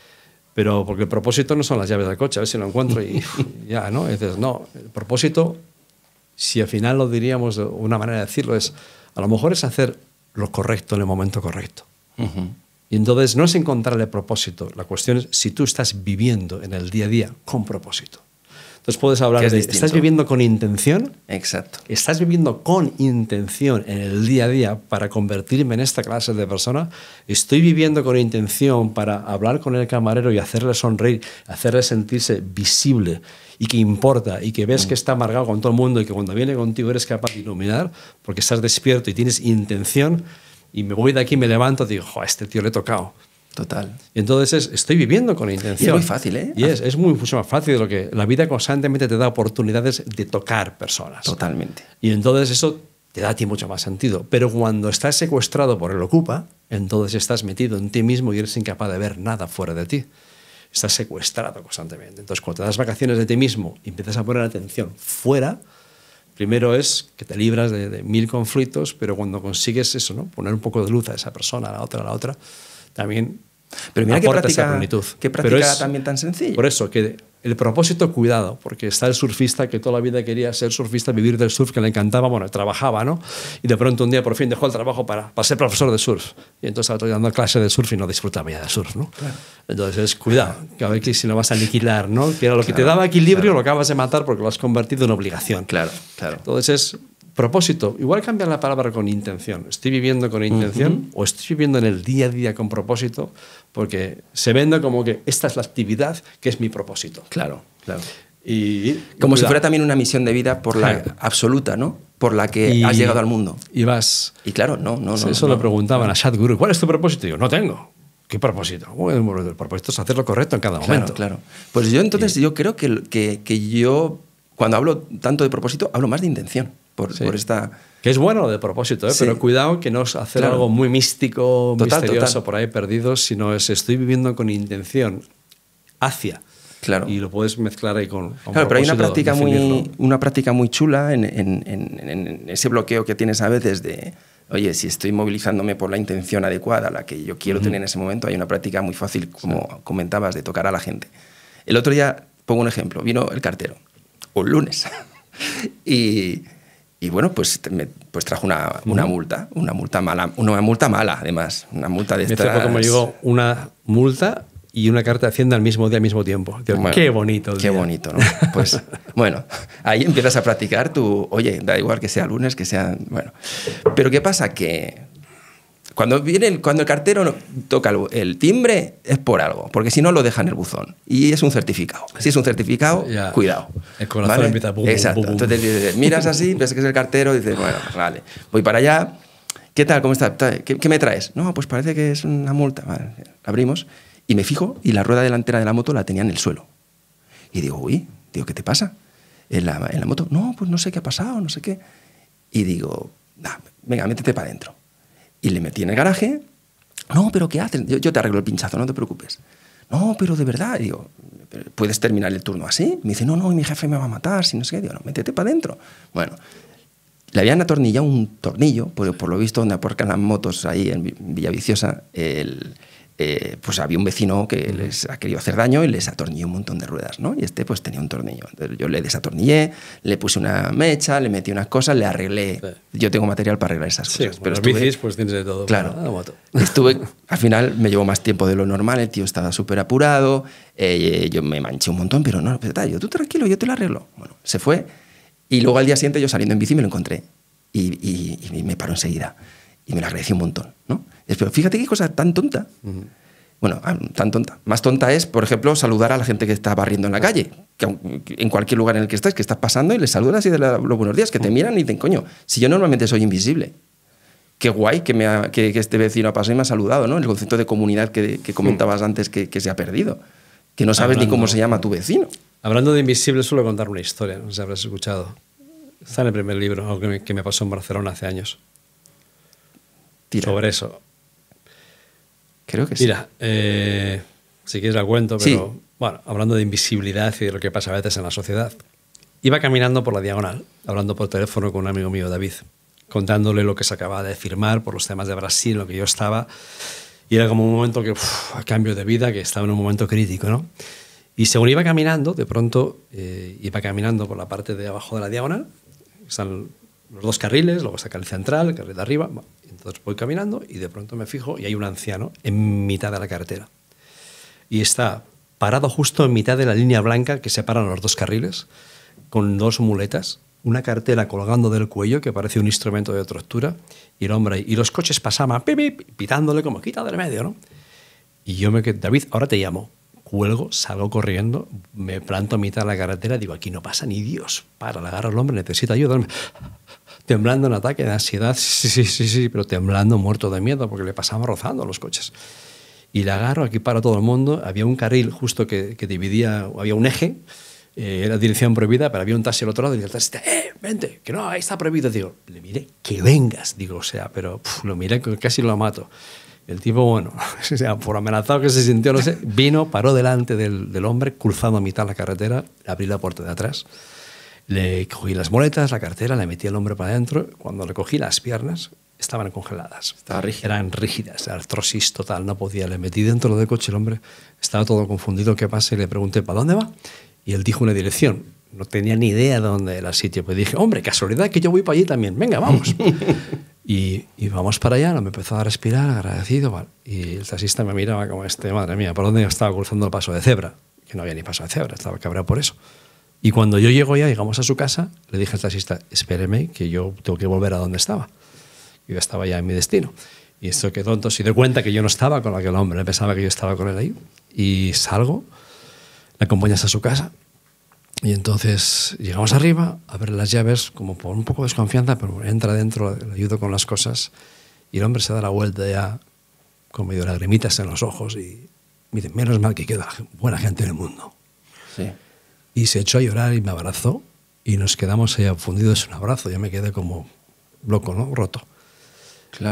Pero porque el propósito no son las llaves del coche, a ver si lo encuentro y ya, ¿no? dices, no, el propósito, si al final lo diríamos una manera de decirlo, es a lo mejor es hacer lo correcto en el momento correcto. Y entonces no es encontrarle propósito, la cuestión es si tú estás viviendo en el día a día con propósito. Entonces puedes hablar de, ¿estás viviendo con intención? Exacto. ¿Estás viviendo con intención en el día a día para convertirme en esta clase de persona? ¿Estoy viviendo con intención para hablar con el camarero y hacerle sonreír, hacerle sentirse visible y que importa y que ves que está amargado con todo el mundo y que cuando viene contigo eres capaz de iluminar porque estás despierto y tienes intención? Y me voy de aquí, me levanto y digo, jo, a este tío le he tocado Total. Entonces estoy viviendo con intención. Y es muy fácil, ¿eh? Y es, muy, mucho más fácil de lo que la vida constantemente te da oportunidades de tocar personas. Totalmente. Y entonces eso te da a ti mucho más sentido. Pero cuando estás secuestrado por el ocupa, entonces estás metido en ti mismo y eres incapaz de ver nada fuera de ti. Estás secuestrado constantemente. Entonces cuando te das vacaciones de ti mismo y empiezas a poner atención fuera, primero es que te libras de, de mil conflictos, pero cuando consigues eso, ¿no? Poner un poco de luz a esa persona, a la otra, a la otra, también pero mira qué práctica, qué práctica también tan sencilla. Por eso, que el propósito, cuidado, porque está el surfista que toda la vida quería ser surfista, vivir del surf, que le encantaba, bueno, trabajaba, ¿no? Y de pronto un día por fin dejó el trabajo para, para ser profesor de surf. Y entonces estaba dando clase de surf y no disfrutaba ya de surf, ¿no? Claro. Entonces, cuidado, que a ver que si no vas a aniquilar, ¿no? Que era lo que te daba equilibrio lo acabas de matar porque lo has convertido en obligación. Claro, claro. Entonces, es... Propósito. Igual cambian la palabra con intención. Estoy viviendo con intención o estoy viviendo en el día a día con propósito, porque se vende como que esta es la actividad que es mi propósito. Claro, claro. Y, como si fuera también una misión de vida por la absoluta, ¿no? Por la que has llegado al mundo. Y vas. Y claro, no, no, no. Eso lo preguntaban a Sadhguru. ¿Cuál es tu propósito? Y yo, no tengo. ¿Qué propósito? el propósito es hacer lo correcto en cada momento. Claro, Pues yo entonces, yo creo que, que, que yo, cuando hablo tanto de propósito, hablo más de intención por, esta... Que es bueno de propósito, ¿eh? pero cuidado que no es hacer algo muy místico, misterioso, por ahí perdido, sino es estoy viviendo con intención hacia. Claro. Y lo puedes mezclar ahí con. claro, pero hay una práctica, muy, una práctica muy chula en, en, ese bloqueo que tienes a veces de, oye, si estoy movilizándome por la intención adecuada, la que yo quiero tener en ese momento, hay una práctica muy fácil, como comentabas, de tocar a la gente. El otro día, pongo un ejemplo, vino el cartero, un lunes, y y bueno, pues, pues trajo una, multa, una multa mala, una multa mala además, una multa de Me como una multa y una carta de Hacienda al mismo día, al mismo tiempo. qué bonito. Qué bonito, ¿no? Pues bueno, ahí empiezas a practicar tu, oye, da igual que sea lunes, que sea... Bueno, pero ¿qué pasa? Que cuando, cuando el cartero toca el, timbre es por algo, porque si no lo deja en el buzón. Y es un certificado. Si es un certificado, cuidado. El corazón la empieza a Exacto. Entonces miras así, ves que es el cartero y dices, bueno, pues vale, voy para allá. ¿Qué tal? ¿Cómo está? ¿Qué, me traes? No, pues parece que es una multa. abrimos y me fijo y la rueda delantera de la moto la tenía en el suelo. Y digo, uy, digo, ¿qué te pasa? En la, en la moto, no, pues no sé qué ha pasado, no sé qué. Y digo, nah, venga, métete para adentro. Y le metí en el garaje. No, pero ¿qué hacen? Yo, te arreglo el pinchazo, no te preocupes. No, pero de verdad, digo, ¿puedes terminar el turno así? Me dice, no, no, mi jefe me va a matar, si no sé qué. Digo, no, métete para adentro. Bueno, le habían atornillado un tornillo, pero por lo visto donde aporcan las motos ahí en Villaviciosa, el, eh, pues había un vecino que les ha querido hacer daño y les atornilló un montón de ruedas, ¿no? Y este pues tenía un tornillo. yo le desatornillé, le puse una mecha, le metí unas cosas, le arreglé. Yo tengo material para arreglar esas cosas. Sí, pero los bicis pues tienes de todo. Claro. Estuve, al final me llevó más tiempo de lo normal, el tío estaba súper apurado, eh, yo me manché un montón, pero no, pues, yo tú tranquilo, yo te lo arreglo. Bueno, se fue y luego al día siguiente yo saliendo en bici me lo encontré y, me paró enseguida y me lo agradeció un montón, ¿no? Pero fíjate qué cosa tan tonta. Bueno, ah, tan tonta. Más tonta es, por ejemplo, saludar a la gente que está barriendo en la calle, que en cualquier lugar en el que estés que estás pasando y le saludas y de los buenos días, que te miran y dicen, coño, si yo normalmente soy invisible, qué guay que, este vecino ha pasado y me ha saludado, ¿no? El concepto de comunidad que, comentabas hmm. antes que, se ha perdido, que no sabes ni cómo se llama tu vecino. Hablando de invisible, suelo contar una historia, no sé si habrás escuchado. Está en el primer libro, que me, pasó en Barcelona hace años. Sobre eso. Creo que Mira, sí. Eh, si quieres la cuento, pero bueno, hablando de invisibilidad y de lo que pasa a veces en la sociedad. Iba caminando por la diagonal, hablando por teléfono con un amigo mío, David, contándole lo que se acababa de firmar por los temas de Brasil, lo que yo estaba. Y era como un momento que, a cambio de vida, que estaba en un momento crítico, ¿no? Y según iba caminando, de pronto eh, iba caminando por la parte de abajo de la diagonal, están los dos carriles, luego saca el central, el carril de arriba, entonces voy caminando y de pronto me fijo y hay un anciano en mitad de la carretera. Y está parado justo en mitad de la línea blanca que separa los dos carriles, con dos muletas, una cartera colgando del cuello que parece un instrumento de tortura, y el hombre y los coches pasaban pitándole como quita del medio, ¿no? Y yo me quedé, David, ahora te llamo. Cuelgo, salgo corriendo, me planto a mitad de la carretera, digo, aquí no pasa ni Dios. Para, le al al hombre, necesita ayuda temblando en ataque de ansiedad, sí, sí, sí, sí, pero temblando, muerto de miedo, porque le pasaba rozando a los coches. Y le agarro, aquí para todo el mundo, había un carril justo que, que dividía, había un eje, eh, era dirección prohibida, pero había un taxi al otro lado y el taxi, ¡eh, vente! Que no, ahí está prohibido. Digo, le miré, que vengas, digo, o sea, pero lo miré, casi lo mato. El tipo, bueno, sea, por amenazado que se sintió, no sé, vino, paró delante del, hombre, cruzando a mitad la carretera, abrí la puerta de atrás le cogí las moletas, la cartera, le metí el hombre para adentro. Cuando le cogí las piernas, estaban congeladas. Estaba rígida. Eran rígidas, artrosis total, no podía. Le metí dentro del coche, el hombre estaba todo confundido. ¿Qué pasa? Y le pregunté, ¿para dónde va? Y él dijo una dirección. No tenía ni idea dónde era el sitio. Pues dije, hombre, casualidad que yo voy para allí también. Venga, vamos. y, vamos para allá. Me empezó a respirar, agradecido. Vale. Y el taxista me miraba como este, madre mía, ¿por dónde estaba cruzando el paso de cebra? Que no había ni paso de cebra, estaba cabreado por eso. Y cuando yo llego ya, llegamos a su casa, le dije al taxista, espéreme, que yo tengo que volver a donde estaba. Yo estaba ya en mi destino. Y esto que tonto, se dio cuenta que yo no estaba con el hombre, pensaba que yo estaba con él ahí. Y salgo, la acompañas a su casa. Y entonces llegamos arriba, a las llaves, como por un poco de desconfianza, pero entra dentro, le ayudo con las cosas. Y el hombre se da la vuelta ya con medio lagrimitas en los ojos y me menos mal que queda buena gente en el mundo. Sí y se echó a llorar y me abrazó y nos quedamos ahí fundidos en un abrazo. Yo me quedé como loco, ¿no? Roto.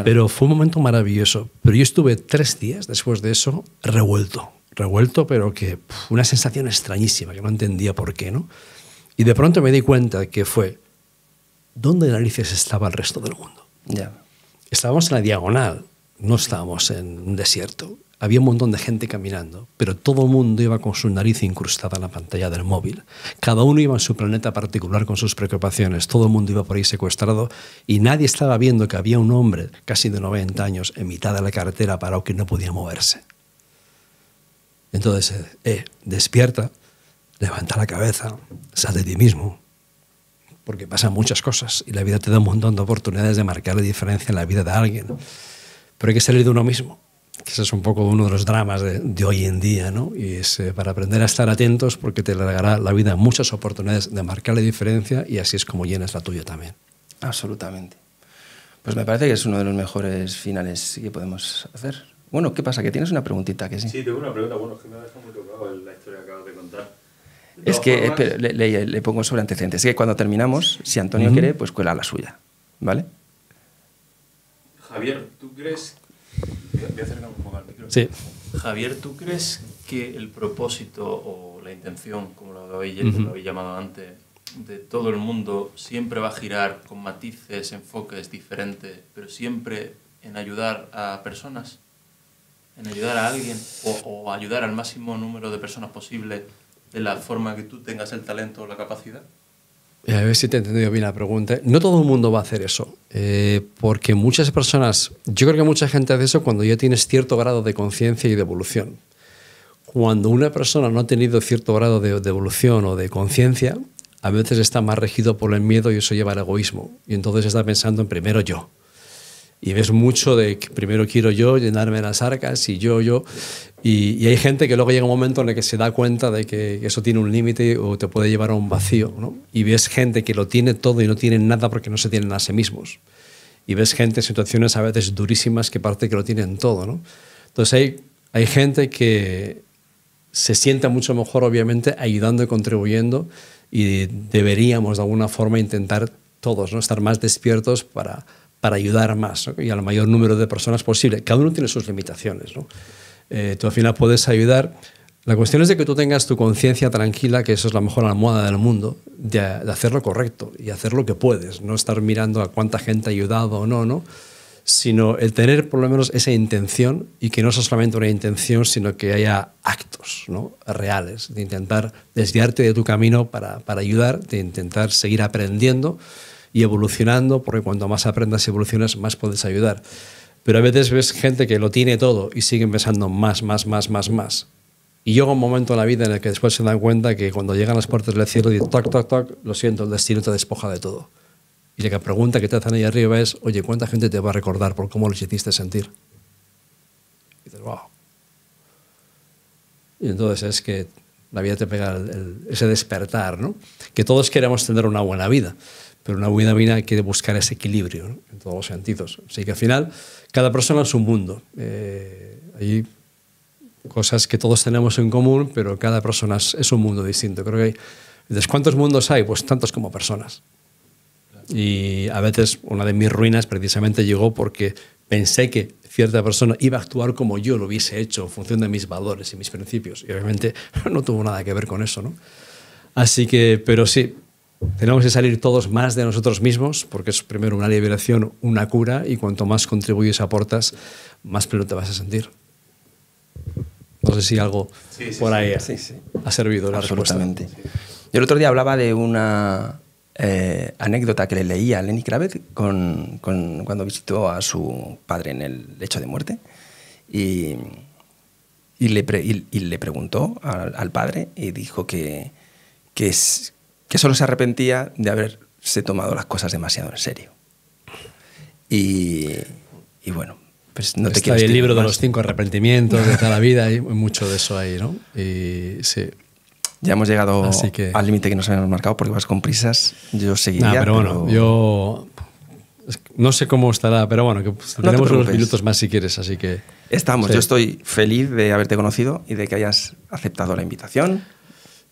Pero fue un momento maravilloso. Pero yo estuve tres días después de eso revuelto. Revuelto, pero que una sensación extrañísima, que no entendía por qué, ¿no? Y de pronto me di cuenta que fue, ¿dónde narices estaba el resto del mundo? Ya. Estábamos en la diagonal, no estábamos en un desierto había un montón de gente caminando, pero todo el mundo iba con su nariz incrustada en la pantalla del móvil. Cada uno iba en su planeta particular con sus preocupaciones, todo el mundo iba por ahí secuestrado y nadie estaba viendo que había un hombre casi de 90 años en mitad de la carretera parado que no podía moverse. Entonces, eh, eh, despierta, levanta la cabeza, sal de ti mismo, porque pasan muchas cosas y la vida te da un montón de oportunidades de marcar la diferencia en la vida de alguien, pero hay que salir de uno mismo ese es un poco uno de los dramas de, hoy en día, ¿no? Y es eh, para aprender a estar atentos porque te largará la vida muchas oportunidades de marcar la diferencia y así es como llenas la tuya también. Absolutamente. Pues me parece que es uno de los mejores finales que podemos hacer. Bueno, ¿qué pasa? Que tienes una preguntita, que sí. Sí, tengo una pregunta. Bueno, es que me ha dejado muy tocado la historia que acabas de contar. es que le, pongo sobre antecedentes. Es que cuando terminamos, si Antonio quiere, pues cuela la suya. ¿Vale? Javier, ¿tú crees Javier, ¿tú crees que el propósito o la intención, como lo habéis, llamado antes, de todo el mundo siempre va a girar con matices, enfoques diferentes, pero siempre en ayudar a personas, en ayudar a alguien o, o ayudar al máximo número de personas posible de la forma que tú tengas el talento o la capacidad? Eh, a ver si te he entendido bien la pregunta. No todo el mundo va a hacer eso, eh, porque muchas personas, yo creo que mucha gente hace eso cuando ya tienes cierto grado de conciencia y de evolución. Cuando una persona no ha tenido cierto grado de evolución o de conciencia, a veces está más regido por el miedo y eso lleva al egoísmo. Y entonces está pensando en primero yo y ves mucho de que primero quiero yo llenarme las arcas y yo, yo. Y, hay gente que luego llega un momento en el que se da cuenta de que eso tiene un límite o te puede llevar a un vacío. Y ves gente que lo tiene todo y no tiene nada porque no se tienen a sí mismos. Y ves gente en situaciones a veces durísimas que parte que lo tienen todo. ¿no? Entonces hay, hay gente que se sienta mucho mejor, obviamente, ayudando y contribuyendo. Y deberíamos, de alguna forma, intentar todos ¿no? estar más despiertos para para ayudar más y y al mayor número de personas posible. Cada uno tiene sus limitaciones. ¿no? Eh, tú al final puedes ayudar. La cuestión es de que tú tengas tu conciencia tranquila, que eso es la mejor almohada del mundo, de, hacer lo correcto y hacer lo que puedes, no estar mirando a cuánta gente ha ayudado o no, ¿no? sino el tener por lo menos esa intención y que no sea solamente una intención, sino que haya actos ¿no? reales, de intentar desviarte de tu camino para, para ayudar, de intentar seguir aprendiendo y evolucionando, porque cuanto más aprendas y evolucionas, más puedes ayudar. Pero a veces ves gente que lo tiene todo y sigue pensando más, más, más, más, más. Y llega un momento en la vida en el que después se dan cuenta que cuando llegan las puertas del cielo, dicen, toc, toc, toc, lo siento, el destino te despoja de todo. Y la pregunta que te hacen ahí arriba es, oye, ¿cuánta gente te va a recordar por cómo les hiciste sentir? Y dices, wow. Y entonces es que la vida te pega ese despertar, ¿no? Que todos queremos tener una buena vida pero una buena vida quiere buscar ese equilibrio en todos los sentidos. Así que al final, cada persona es un mundo. Eh, hay cosas que todos tenemos en común, pero cada persona es, un mundo distinto. Creo que hay, ¿cuántos mundos hay? Pues tantos como personas. Y a veces una de mis ruinas precisamente llegó porque pensé que cierta persona iba a actuar como yo lo hubiese hecho en función de mis valores y mis principios. Y obviamente no tuvo nada que ver con eso, ¿no? Así que, pero sí, tenemos que salir todos más de nosotros mismos, porque es primero una liberación, una cura, y cuanto más contribuyes, aportas, más pleno te vas a sentir. No sé si algo por ahí ha servido Absolutamente. Yo el otro día hablaba de una eh, anécdota que le leía a Lenny Kravitz cuando visitó a su padre en el lecho de muerte y, y, le, preguntó al, padre y dijo que, que, es, que solo se arrepentía de haberse tomado las cosas demasiado en serio. Y, bueno, pues no Está te el libro de los cinco arrepentimientos de toda la vida, y mucho de eso ahí, ¿no? Y sí. Ya hemos llegado al límite que nos habíamos marcado porque vas con prisas. Yo seguiría. pero, bueno, yo no sé cómo estará, pero bueno, tenemos unos minutos más si quieres, así que. Estamos, yo estoy feliz de haberte conocido y de que hayas aceptado la invitación.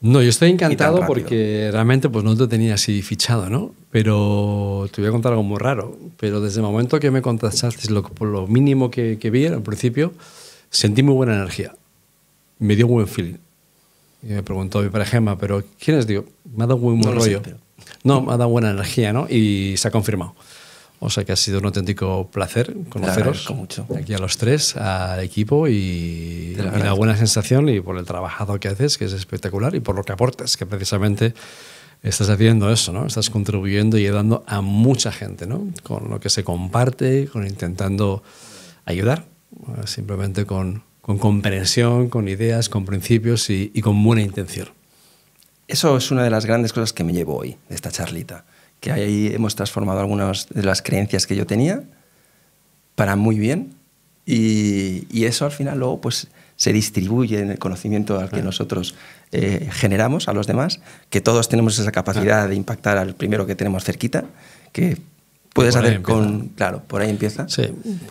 No, yo estoy encantado porque realmente pues, no te tenía así fichado, ¿no? Pero te voy a contar algo muy raro. Pero desde el momento que me contactaste, lo, por lo mínimo que, que vi al principio, sentí muy buena energía. Me dio un buen feeling. me preguntó mi pareja Emma, ¿pero quién es? Digo, me ha dado un buen rollo. No, me ha dado buena energía, ¿no? Y se ha confirmado. O sea que ha sido un auténtico placer conoceros mucho. aquí a los tres, al equipo y, la, buena sensación y por el trabajado que haces, que es espectacular, y por lo que aportas, que precisamente estás haciendo eso, ¿no? Estás contribuyendo y ayudando a mucha gente, ¿no? Con lo que se comparte, con intentando ayudar, eh, simplemente con, comprensión, con ideas, con principios y, con buena intención. Eso es una de las grandes cosas que me llevo hoy de esta charlita que ahí hemos transformado algunas de las creencias que yo tenía para muy bien y, eso al final luego pues se distribuye en el conocimiento al que nosotros eh, generamos a los demás, que todos tenemos esa capacidad de impactar al primero que tenemos cerquita, que Puedes hacer con. Claro, por ahí empieza. Sí,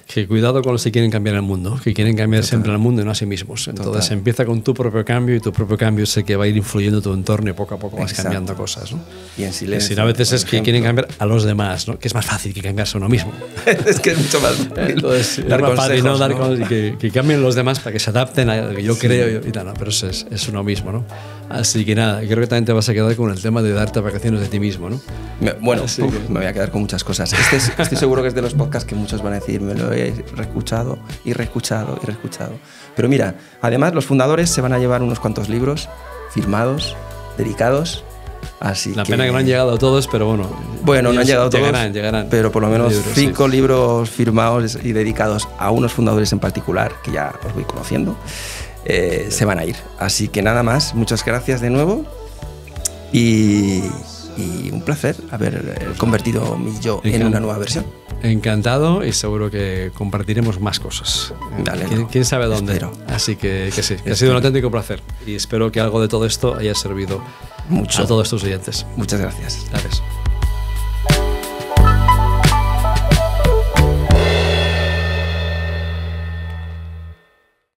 que cuidado con los que quieren cambiar el mundo, que quieren cambiar siempre el mundo y no a sí mismos. Entonces empieza con tu propio cambio y tu propio cambio sé que va a ir influyendo tu entorno y poco a poco vas cambiando cosas. ¿no? Y en silencio. a veces es que quieren cambiar a los demás, ¿no? que es más fácil que cambiarse a uno mismo. es que es mucho más fácil. dar consejos, ¿no? Dar con... que, que, cambien los demás para que se adapten a lo que yo creo y, tal, pero es, es uno mismo. ¿no? Así que nada, creo que también te vas a quedar con el tema de darte vacaciones de ti mismo, ¿no? bueno, me voy a quedar con muchas cosas. estoy este seguro que es de los podcasts que muchos van a decir, me lo he reescuchado y reescuchado y reescuchado. Pero mira, además los fundadores se van a llevar unos cuantos libros firmados, dedicados. Así la pena que no han llegado todos, pero bueno. Bueno, no han llegado todos. Llegarán, llegarán. Pero por lo menos cinco libros firmados y dedicados a unos fundadores en particular, que ya os voy conociendo. Eh, se van a ir. Así que nada más, muchas gracias de nuevo y, un placer haber eh, convertido mi yo en una nueva versión. Encantado y seguro que compartiremos más cosas. Dale, ¿Quién, sabe dónde? Así que, sí, ha sido un auténtico placer y espero que algo de todo esto haya servido Mucho. a todos tus oyentes. Muchas Gracias.